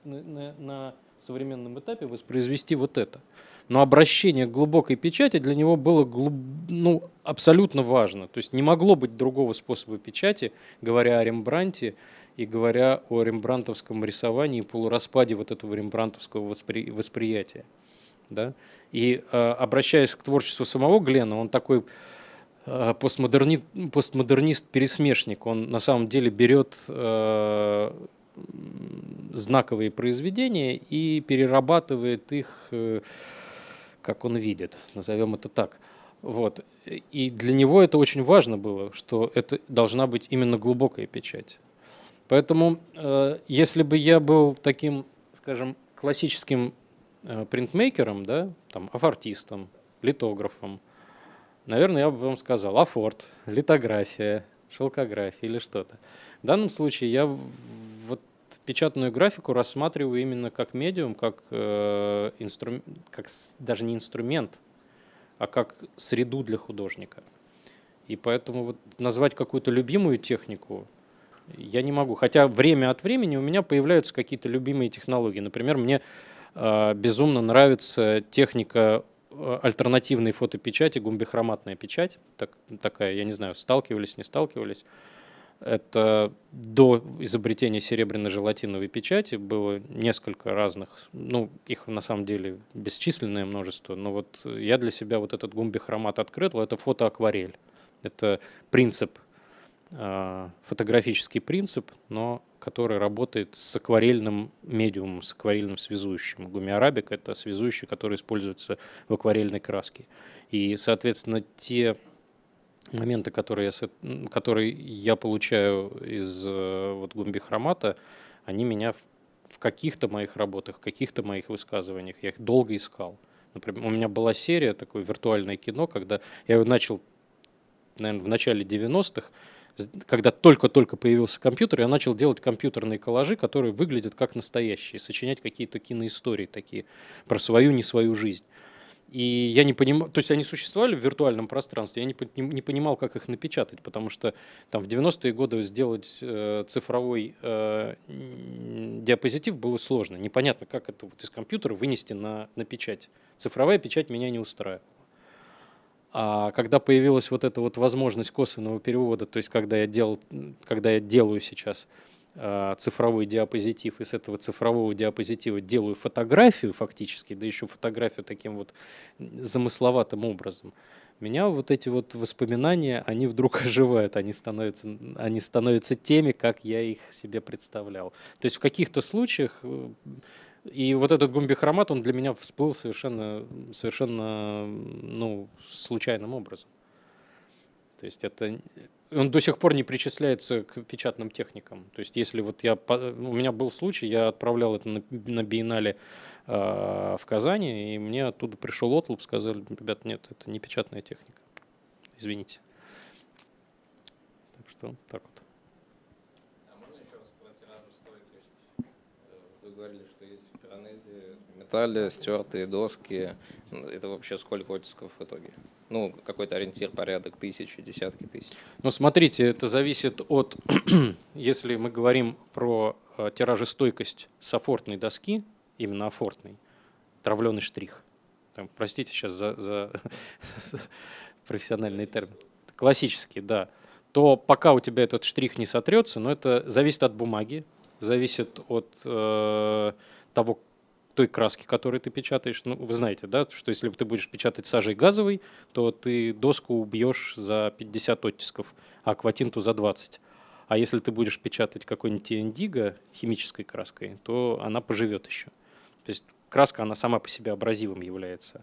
на, на, на современном этапе воспроизвести вот это. Но обращение к глубокой печати для него было глуб... ну, абсолютно важно. То есть не могло быть другого способа печати, говоря о Рембранте и говоря о рембрантовском рисовании, и полураспаде вот этого рембрантовского воспри... восприятия. Да? И э, обращаясь к творчеству самого Глена, он такой э, постмодерни... постмодернист-пересмешник. Он на самом деле берет э, знаковые произведения и перерабатывает их, как он видит, назовем это так. Вот. И для него это очень важно было, что это должна быть именно глубокая печать. Поэтому, если бы я был таким, скажем, классическим Э, принтмейкером, да, там, афортистом, литографом, наверное, я бы вам сказал афорт, литография, шелкография или что-то. В данном случае я вот печатную графику рассматриваю именно как медиум, как, э, инстру... как даже не инструмент, а как среду для художника. И поэтому вот назвать какую-то любимую технику я не могу. Хотя время от времени у меня появляются какие-то любимые технологии. Например, мне а, безумно нравится техника э, альтернативной фотопечати, гумбихроматная печать, так, такая, я не знаю, сталкивались, не сталкивались. Это до изобретения серебряно-желатиновой печати было несколько разных, ну, их на самом деле бесчисленное множество, но вот я для себя вот этот гумбихромат открыл, это фотоакварель. Это принцип Э, фотографический принцип, но который работает с акварельным медиумом, с акварельным связующим. Гумиарабик – это связующий, который используется в акварельной краске. И, соответственно, те моменты, которые я, которые я получаю из э, вот, гумбихромата, они меня в, в каких-то моих работах, в каких-то моих высказываниях, я их долго искал. Например, у меня была серия, такое виртуальное кино, когда я начал, наверное, в начале 90-х, когда только-только появился компьютер, я начал делать компьютерные коллажи, которые выглядят как настоящие, сочинять какие-то киноистории такие про свою, не свою жизнь. И я не понимал, то есть они существовали в виртуальном пространстве, я не, не, понимал, как их напечатать, потому что там в 90-е годы сделать э, цифровой э, диапозитив было сложно. Непонятно, как это вот из компьютера вынести на, на печать. Цифровая печать меня не устраивала. А когда появилась вот эта вот возможность косвенного перевода, то есть когда я, делал, когда я делаю сейчас а, цифровой диапозитив, и с этого цифрового диапозитива делаю фотографию фактически, да еще фотографию таким вот замысловатым образом, меня вот эти вот воспоминания, они вдруг оживают, они становятся, они становятся теми, как я их себе представлял. То есть в каких-то случаях э, и вот этот гумбихромат, он для меня всплыл совершенно, совершенно ну, случайным образом. То есть это он до сих пор не причисляется к печатным техникам. То есть, если вот я у меня был случай, я отправлял это на, на биеннале э, в Казани, и мне оттуда пришел отлуп, сказали, ребят, нет, это не печатная техника, извините. Так что так вот. А можно еще раз про тиражную стойкость? Э, вы говорили, что Микронезии метали, стертые доски. Это вообще сколько оттисков в итоге? Ну, какой-то ориентир, порядок тысячи, десятки тысяч. Ну, смотрите, это зависит от, если мы говорим про э, тиражестойкость с афортной доски, именно афортной, травленый штрих. Там, простите сейчас за, за профессиональный термин. Классический, да. То пока у тебя этот штрих не сотрется, но это зависит от бумаги, зависит от э, того, той краски, которую ты печатаешь. Ну, вы знаете, да, что если ты будешь печатать сажей газовой, то ты доску убьешь за 50 оттисков, а акватинту за 20. А если ты будешь печатать какой-нибудь индиго химической краской, то она поживет еще. То есть краска, она сама по себе абразивом является.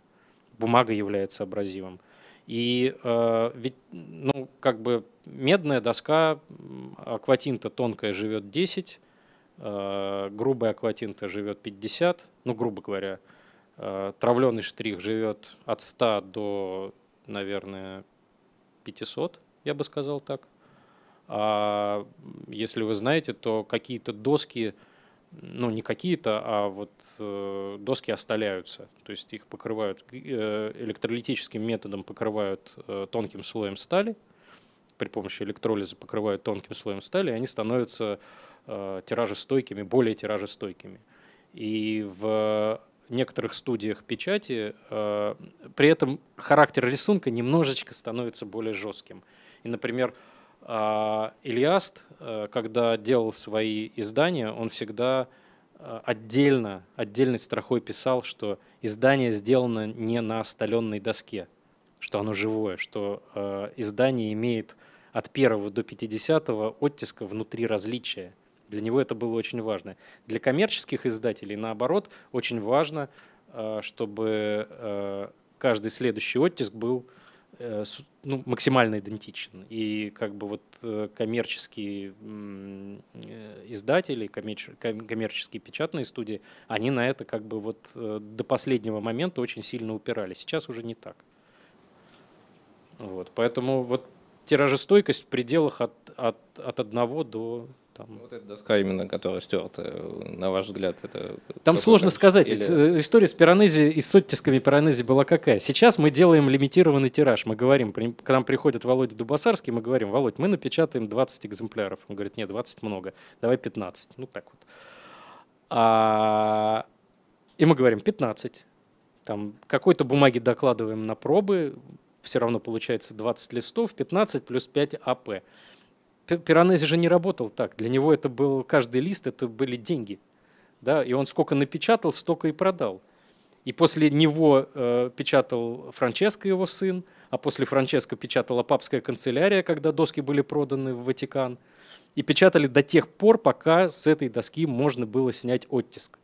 Бумага является абразивом. И э, ведь, ну, как бы медная доска, акватинта тонкая живет 10, Э, грубая акватинта живет 50, ну, грубо говоря, э, травленый штрих живет от 100 до, наверное, 500, я бы сказал так. А если вы знаете, то какие-то доски, ну не какие-то, а вот э, доски оставляются, то есть их покрывают электролитическим методом, покрывают тонким слоем стали, при помощи электролиза покрывают тонким слоем стали, они становятся э, тиражестойкими, более тиражестойкими. И в некоторых студиях печати э, при этом характер рисунка немножечко становится более жестким. И, например, э, Ильяст, э, когда делал свои издания, он всегда э, отдельно, отдельной строкой писал, что издание сделано не на остоленной доске, что оно живое, что э, издание имеет от 1 до 50 оттиска внутри различия. Для него это было очень важно. Для коммерческих издателей, наоборот, очень важно, э, чтобы э, каждый следующий оттиск был э, ну, максимально идентичен. И как бы вот коммерческие издатели, коммерческие печатные студии, они на это как бы вот до последнего момента очень сильно упирали. Сейчас уже не так. Вот, поэтому вот тиражестойкость в пределах от, от, от одного до там. Вот эта доска именно, которая стерта, на ваш взгляд, это... Там сложно там? сказать. Или... Э, история с пиранези и с оттисками пиранези была какая? Сейчас мы делаем лимитированный тираж. Мы говорим, к нам приходит Володя Дубасарский, мы говорим, Володь, мы напечатаем 20 экземпляров. Он говорит, нет, 20 много, давай 15. Ну, так вот. А... И мы говорим, 15. Там какой-то бумаги докладываем на пробы, все равно получается 20 листов, 15 плюс 5 АП. Пиранези же не работал так. Для него это был каждый лист, это были деньги. Да? И он сколько напечатал, столько и продал. И после него э, печатал Франческо, его сын, а после Франческо печатала папская канцелярия, когда доски были проданы в Ватикан. И печатали до тех пор, пока с этой доски можно было снять оттиск.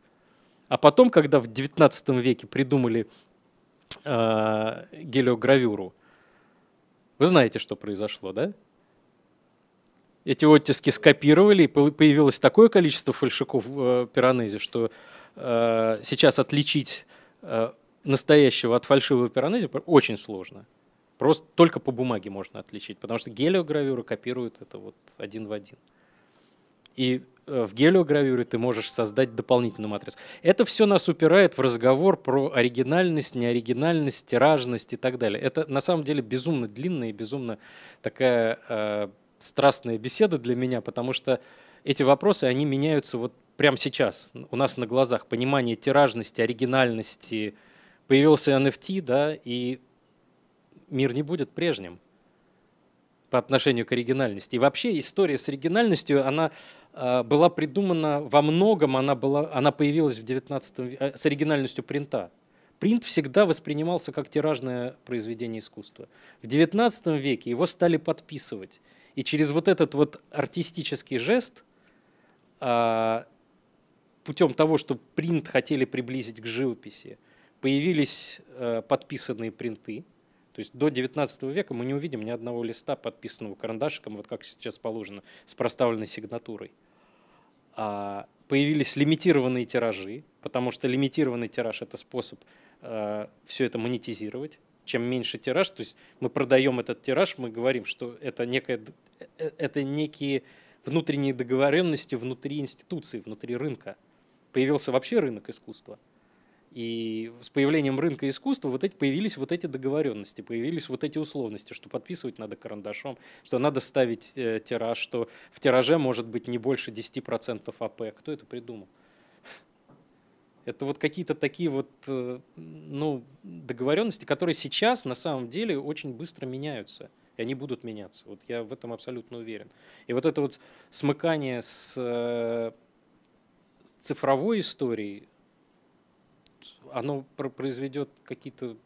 А потом, когда в XIX веке придумали э, гелиогравюру. Вы знаете, что произошло, да? Эти оттиски скопировали, и появилось такое количество фальшиков в э, пиранезе, что э, сейчас отличить э, настоящего от фальшивого пиранези очень сложно. Просто только по бумаге можно отличить, потому что гелиогравюра копируют это вот один в один. И Э, в гелиогравюре ты можешь создать дополнительную матрицу. Это все нас упирает в разговор про оригинальность, неоригинальность, тиражность и так далее. Это на самом деле безумно длинная и безумно такая э, страстная беседа для меня, потому что эти вопросы, они меняются вот прямо сейчас, у нас на глазах. Понимание тиражности, оригинальности. Появился NFT, да, и мир не будет прежним по отношению к оригинальности. И вообще история с оригинальностью, она а, была придумана во многом, она, была, она появилась в 19 э, с оригинальностью принта. Принт всегда воспринимался как тиражное произведение искусства. В 19 веке его стали подписывать. И через вот этот вот артистический жест, а, путем того, что принт хотели приблизить к живописи, появились э, подписанные принты – то есть до 19 века мы не увидим ни одного листа, подписанного карандашиком, вот как сейчас положено, с проставленной сигнатурой. А появились лимитированные тиражи, потому что лимитированный тираж – это способ э, все это монетизировать. Чем меньше тираж, то есть мы продаем этот тираж, мы говорим, что это, некое, э, это некие внутренние договоренности внутри институции, внутри рынка. Появился вообще рынок искусства – и с появлением рынка искусства вот эти, появились вот эти договоренности, появились вот эти условности, что подписывать надо карандашом, что надо ставить э, тираж, что в тираже может быть не больше 10% АП. Кто это придумал? Это вот какие-то такие вот э, ну, договоренности, которые сейчас на самом деле очень быстро меняются. И они будут меняться. Вот я в этом абсолютно уверен. И вот это вот смыкание с э, цифровой историей, оно произведет какие-то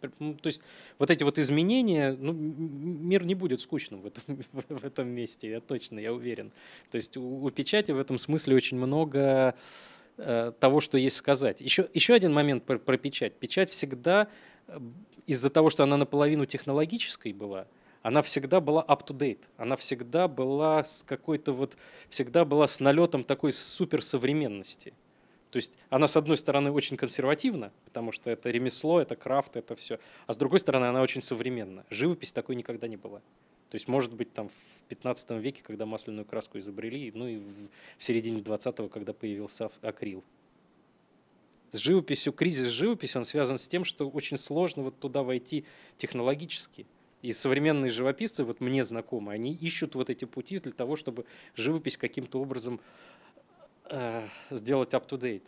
то есть вот эти вот изменения, ну, мир не будет скучным в этом, в этом месте, я точно, я уверен. То есть у, у печати в этом смысле очень много э, того, что есть сказать. Еще, еще один момент про, про печать. Печать всегда, э, из-за того, что она наполовину технологической была, она всегда была up-to-date, она всегда была с какой-то вот, всегда была с налетом такой суперсовременности. То есть она, с одной стороны, очень консервативна, потому что это ремесло, это крафт, это все. А с другой стороны, она очень современна. Живопись такой никогда не была. То есть, может быть, там в 15 веке, когда масляную краску изобрели, ну и в середине 20-го, когда появился акрил. С живописью, кризис живописи, он связан с тем, что очень сложно вот туда войти технологически. И современные живописцы, вот мне знакомы, они ищут вот эти пути для того, чтобы живопись каким-то образом э, сделать up-to-date.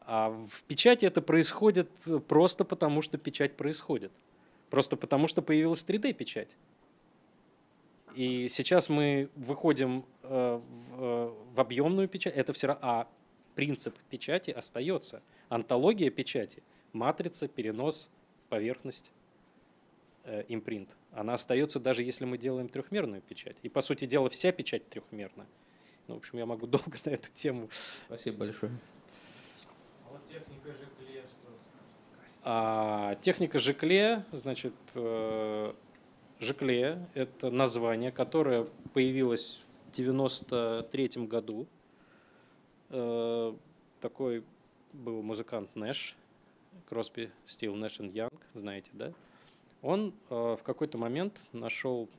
А в печати это происходит просто потому, что печать происходит. Просто потому, что появилась 3D-печать. И сейчас мы выходим э, в, э, в объемную печать. Это все равно... А принцип печати остается. Антология печати, матрица, перенос, поверхность, э, импринт. Она остается даже если мы делаем трехмерную печать. И, по сути дела, вся печать трехмерна. Ну, в общем, я могу долго на эту тему. Спасибо большое. Вот техника Жекле что? А, техника Жекле, значит, э, Жекле – это название, которое появилось в 93 году. Э, такой был музыкант Нэш, Кросби, Стил, Нэш и Янг, знаете, да? Он э, в какой-то момент нашел,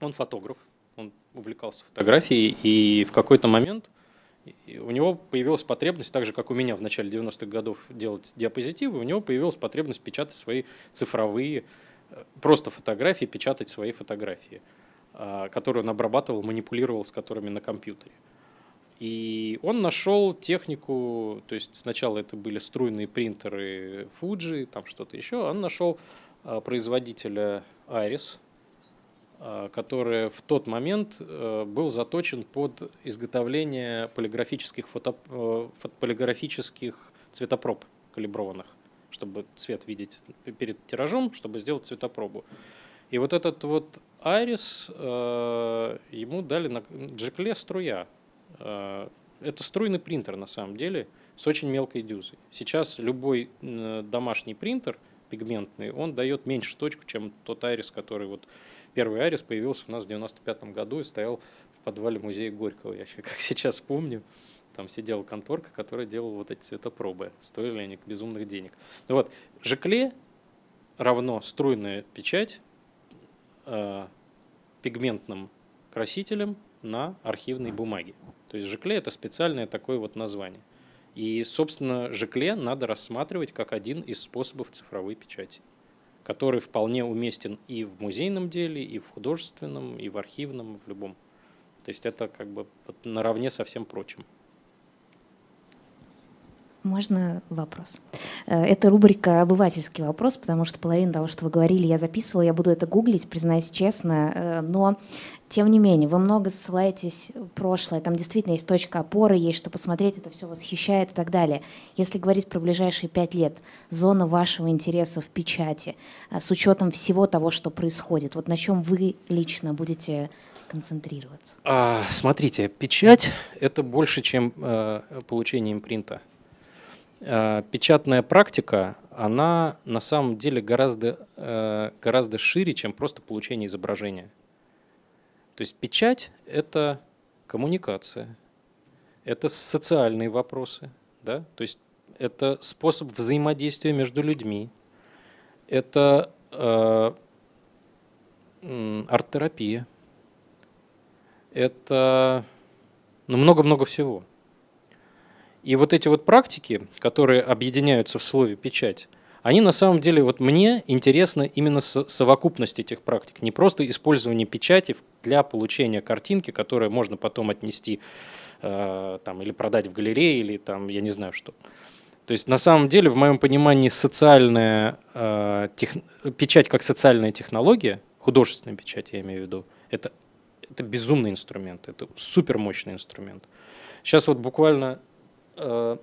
он фотограф, он увлекался фотографией, и в какой-то момент у него появилась потребность, так же, как у меня в начале 90-х годов делать диапозитивы, у него появилась потребность печатать свои цифровые, э, просто фотографии, печатать свои фотографии, а, которые он обрабатывал, манипулировал с которыми на компьютере. И он нашел технику, то есть сначала это были струйные принтеры Fuji, там что-то еще, он нашел а, производителя Iris, Э, который в тот момент э, был заточен под изготовление полиграфических, фото, э, полиграфических цветопроб калиброванных, чтобы цвет видеть перед тиражом, чтобы сделать цветопробу. И вот этот вот Айрис, ему дали на джекле струя. Это струйный принтер на самом деле с очень мелкой дюзой. Сейчас любой домашний принтер пигментный, он дает меньше точку, чем тот Айрис, который вот Первый Арис появился у нас в 95 году и стоял в подвале музея Горького. Я как сейчас помню, там сидела конторка, которая делала вот эти цветопробы. Стоили они безумных денег. Ну вот, Жекле равно струйная печать э, пигментным красителем на архивной бумаге. То есть Жекле – это специальное такое вот название. И, собственно, Жекле надо рассматривать как один из способов цифровой печати который вполне уместен и в музейном деле, и в художественном, и в архивном, в любом. То есть это как бы наравне со всем прочим. Можно вопрос? Э, это рубрика «Обывательский вопрос», потому что половину того, что вы говорили, я записывала, я буду это гуглить, признаюсь честно, э, но тем не менее, вы много ссылаетесь в прошлое, там действительно есть точка опоры, есть что посмотреть, это все восхищает и так далее. Если говорить про ближайшие пять лет, зона вашего интереса в печати, э, с учетом всего того, что происходит, вот на чем вы лично будете концентрироваться? А, смотрите, печать — это больше, чем э, получение импринта. Э, печатная практика, она на самом деле гораздо, э, гораздо шире, чем просто получение изображения. То есть печать – это коммуникация, это социальные вопросы, да? то есть это способ взаимодействия между людьми, это э, арт-терапия, это ну, много-много ну, всего – и вот эти вот практики, которые объединяются в слове «печать», они на самом деле, вот мне интересна именно совокупность этих практик, не просто использование печати для получения картинки, которую можно потом отнести э, там, или продать в галерее, или там, я не знаю что. То есть на самом деле, в моем понимании, социальная, э, тех, печать как социальная технология, художественная печать я имею в виду, это, это безумный инструмент, это супермощный инструмент. Сейчас вот буквально Э,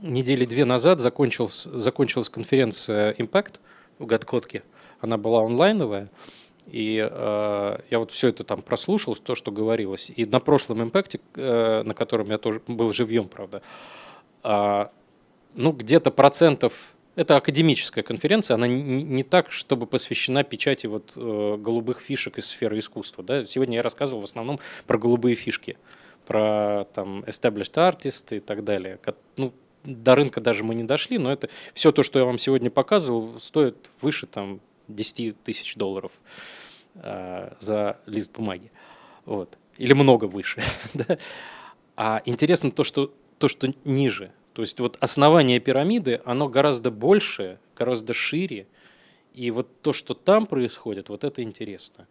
недели две назад закончилась, закончилась конференция Impact в Гадкотке. Она была онлайновая. И э, я вот все это там прослушал, то, что говорилось. И на прошлом импакте, э, на котором я тоже был живьем, правда, э, ну, где-то процентов... Это академическая конференция, она не, не так, чтобы посвящена печати вот, э, голубых фишек из сферы искусства. Да? Сегодня я рассказывал в основном про голубые фишки. Э, про там established artist и так далее. Ну, до рынка даже мы не дошли, но это все то, что я вам сегодня показывал, стоит выше там 10 тысяч долларов э, за лист бумаги. Вот. Или много выше. да? А интересно то, что, то, что ниже. То есть вот основание пирамиды, оно гораздо больше, гораздо шире. И вот то, что там происходит, вот это интересно.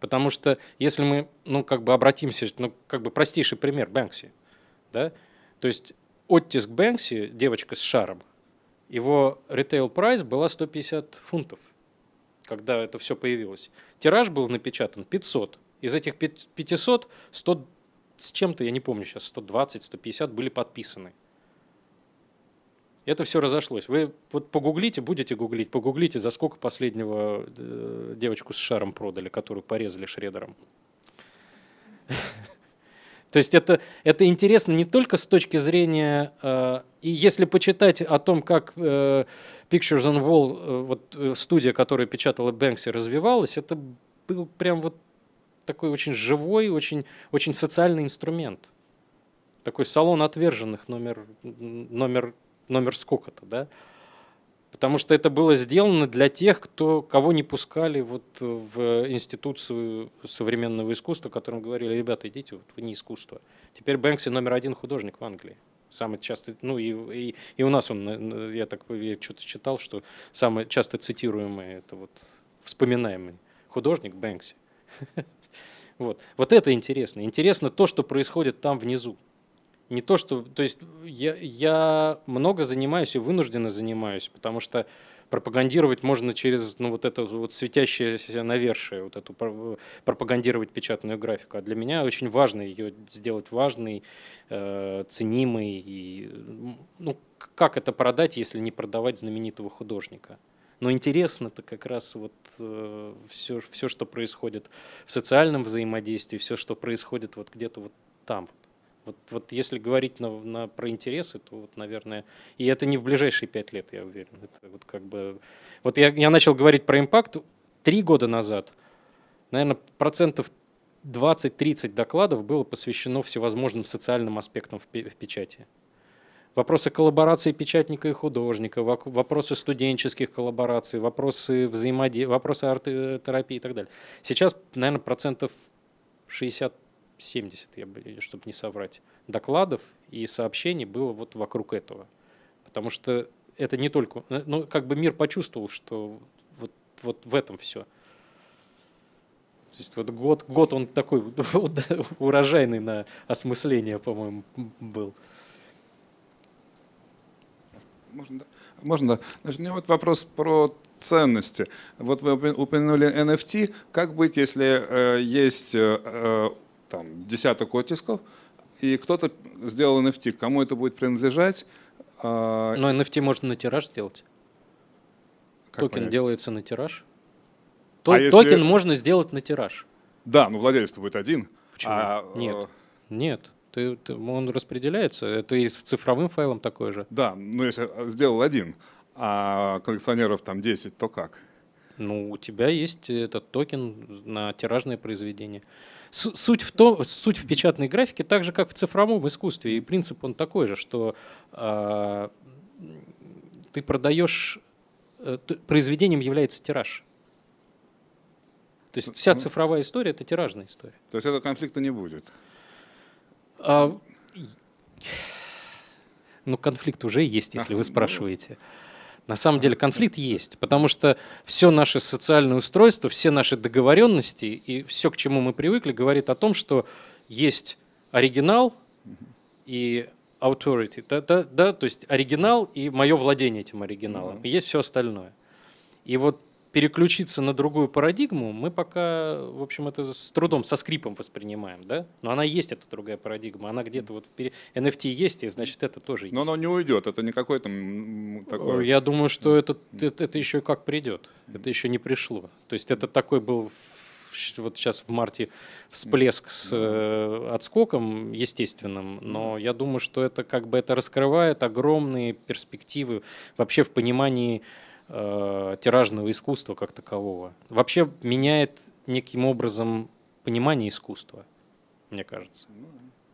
Потому что если мы, ну, как бы обратимся, ну, как бы простейший пример Бэнкси, да, то есть оттиск Бэнкси, девочка с шаром, его ритейл-прайс была 150 фунтов, когда это все появилось. Тираж был напечатан 500. Из этих 500 100 с чем-то, я не помню сейчас, 120, 150 были подписаны это все разошлось. Вы вот погуглите, будете гуглить, погуглите, за сколько последнего э, девочку с шаром продали, которую порезали шредером. То есть это, это интересно не только с точки зрения... Э, и если почитать о том, как э, Pictures on Wall, э, вот э, студия, которая печатала Бэнкси, развивалась, это был прям вот такой очень живой, очень, очень социальный инструмент. Такой салон отверженных номер, номер номер сколько-то, да? Потому что это было сделано для тех, кто, кого не пускали вот в институцию современного искусства, которым говорили, ребята, идите, вот вы не искусство. Теперь Бэнкси номер один художник в Англии. Самый часто, ну и, и, и у нас он, э, э, я так я что-то читал, что самый часто цитируемый, это вот вспоминаемый художник Бэнкси. Вот. вот это интересно. Интересно то, что происходит там внизу не то, что... То есть я, я много занимаюсь и вынужденно занимаюсь, потому что пропагандировать можно через ну, вот это вот светящееся навершие, вот эту пропагандировать печатную графику. А для меня очень важно ее сделать важной, э, ценимой. И, ну, как это продать, если не продавать знаменитого художника? Но интересно-то как раз вот э, все, все, что происходит в социальном взаимодействии, все, что происходит вот где-то вот там, вот, вот если говорить на, на, про интересы, то, вот, наверное, и это не в ближайшие пять лет, я уверен. Это вот как бы... Вот я, я начал говорить про импакт три года назад. Наверное, процентов 20-30 докладов было посвящено всевозможным социальным аспектам в, в печати. Вопросы коллаборации печатника и художника, вопросы студенческих коллабораций, вопросы взаимодействия, вопросы арт-терапии э, и так далее. Сейчас, наверное, процентов 60 70, я бы, чтобы не соврать, докладов и сообщений было вот вокруг этого. Потому что это не только... Э, ну, как бы мир почувствовал, что вот, вот в этом все. То есть вот год, год он такой урожайный на осмысление, по-моему, был. Можно, да? Можно, да. Значит, у меня вот вопрос про ценности. Вот вы упомянули NFT. Как быть, если э, есть э, э там, десяток оттисков, и кто-то сделал NFT. Кому это будет принадлежать? А, но NFT можно на тираж сделать. Как токен понять? делается на тираж. А то, а токен если... можно сделать на тираж. Да, но владелец будет один. Почему? А, нет. Э, нет. Ты, ты, он распределяется. Это и с цифровым файлом такое же. Да, но если э, сделал один, а коллекционеров там 10, то как? Ну, у тебя есть этот токен на тиражное произведение суть, в том, суть в печатной графике так же, как в цифровом искусстве. И принцип он такой же, что э, ты продаешь, э, произведением является тираж. То есть вся цифровая история – это тиражная история. То есть этого конфликта не будет? А, ну, конфликт уже есть, если вы ну, спрашиваете. На самом деле конфликт есть, потому что все наше социальное устройство, все наши договоренности и все, к чему мы привыкли, говорит о том, что есть оригинал и authority, да, да, да, то есть оригинал и мое владение этим оригиналом, и есть все остальное. И вот переключиться на другую парадигму, мы пока, в общем, это с трудом, со скрипом воспринимаем, да? Но она есть, эта другая парадигма, она где-то вот вперед. NFT есть, и значит, это тоже есть. Но она не уйдет, это не какой-то такой... Я думаю, что это, это, это еще как придет, это еще не пришло. То есть это такой был вот сейчас в марте всплеск с э, отскоком естественным, но я думаю, что это как бы это раскрывает огромные перспективы вообще в понимании э, тиражного искусства как такового. Вообще меняет неким образом понимание искусства, мне кажется.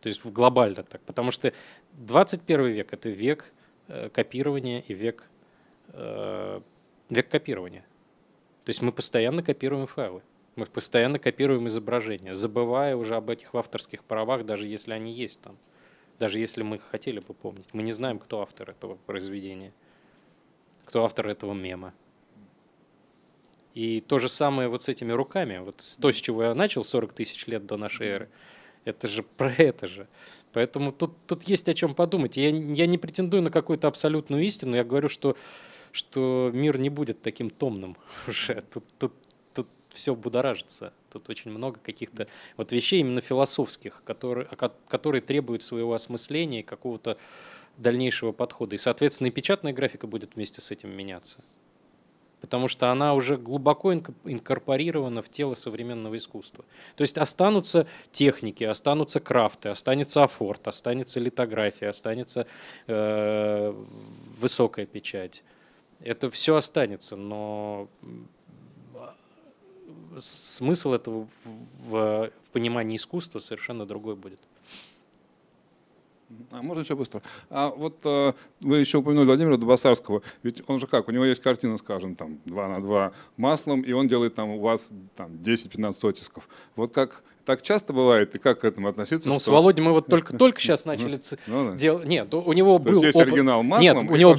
То есть глобально так. Потому что 21 век – это век э, копирования и век, э, век копирования. То есть мы постоянно копируем файлы. Мы постоянно копируем изображения, забывая уже об этих авторских правах, даже если они есть там. Даже если мы их хотели бы помнить. Мы не знаем, кто автор этого произведения – кто автор этого мема. И то же самое вот с этими руками. Вот с то, с чего я начал 40 тысяч лет до нашей эры, это же про это же. Поэтому тут, тут есть о чем подумать. Я, я не претендую на какую-то абсолютную истину. Я говорю, что, что мир не будет таким томным уже. Тут, тут, тут все будоражится. Тут очень много каких-то вот вещей именно философских, которые, которые требуют своего осмысления и какого-то дальнейшего подхода. И, соответственно, и печатная графика будет вместе с этим меняться. Потому что она уже глубоко инкорпорирована в тело современного искусства. То есть останутся техники, останутся крафты, останется афорт, останется литография, останется э, высокая печать. Это все останется, но а, смысл этого в, в понимании искусства совершенно другой будет. А, можно еще быстро? А вот э, вы еще упомянули Владимира Дубасарского. Ведь он же как? У него есть картина, скажем, там 2 на 2 маслом, и он делает там у вас там, 10-15 оттисков. Вот как так часто бывает, и как к этому относиться? Ну, что... с Володей мы вот только-только сейчас начали ну, делать. Нет, у него был есть опыт... оригинал маслом. Нет, у него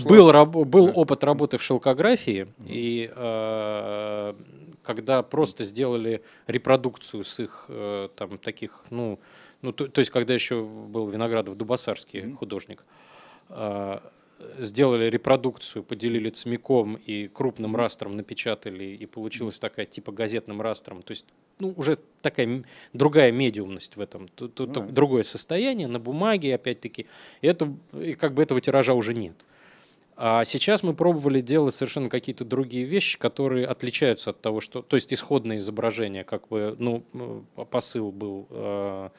был, опыт работы в шелкографии, и э, когда просто сделали репродукцию с их э, там таких, ну, ну, то, то есть, когда еще был Виноградов Дубасарский mm-hmm. художник, э, сделали репродукцию, поделили цмяком и крупным растром напечатали, и получилась такая типа газетным растром. То есть, ну, уже такая другая медиумность в этом, тут, тут mm-hmm. другое состояние на бумаге, опять-таки. И это, и как бы этого тиража уже нет. А сейчас мы пробовали делать совершенно какие-то другие вещи, которые отличаются от того, что... То есть исходное изображение, как бы, ну, посыл был э,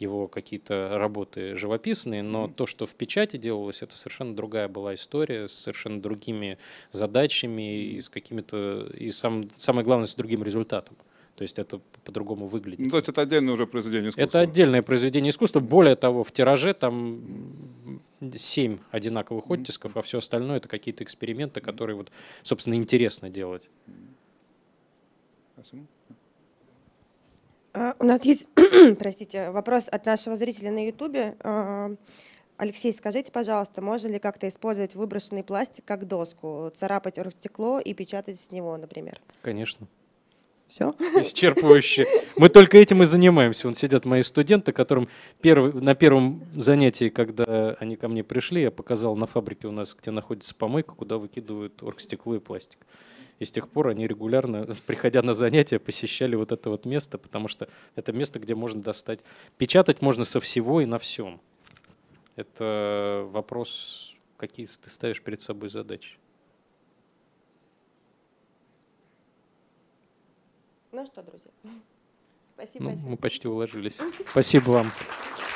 его какие-то работы живописные, но то, что в печати делалось, это совершенно другая была история с совершенно другими задачами и с какими-то и сам, самое главное с другим результатом. То есть это по-другому выглядит. Ну, то есть это отдельное уже произведение искусства. Это отдельное произведение искусства. Более того, в тираже там семь одинаковых оттисков, а все остальное это какие-то эксперименты, которые, вот, собственно, интересно делать. Спасибо. А, у нас есть, простите, вопрос от нашего зрителя на Ютубе. А, Алексей, скажите, пожалуйста, можно ли как-то использовать выброшенный пластик как доску, царапать стекло и печатать с него, например? Конечно. Все? Исчерпывающе. Мы только этим и занимаемся. Вон сидят мои студенты, которым первый на первом занятии, когда они ко мне пришли, я показал на фабрике у нас, где находится помойка, куда выкидывают оргстекло и пластик. И с тех пор они регулярно, приходя на занятия, посещали вот это вот место, потому что это место, где можно достать. Печатать можно со всего и на всем. Это вопрос, какие ты ставишь перед собой задачи. Ну что, друзья, спасибо. Ну, мы почти уложились. Спасибо вам.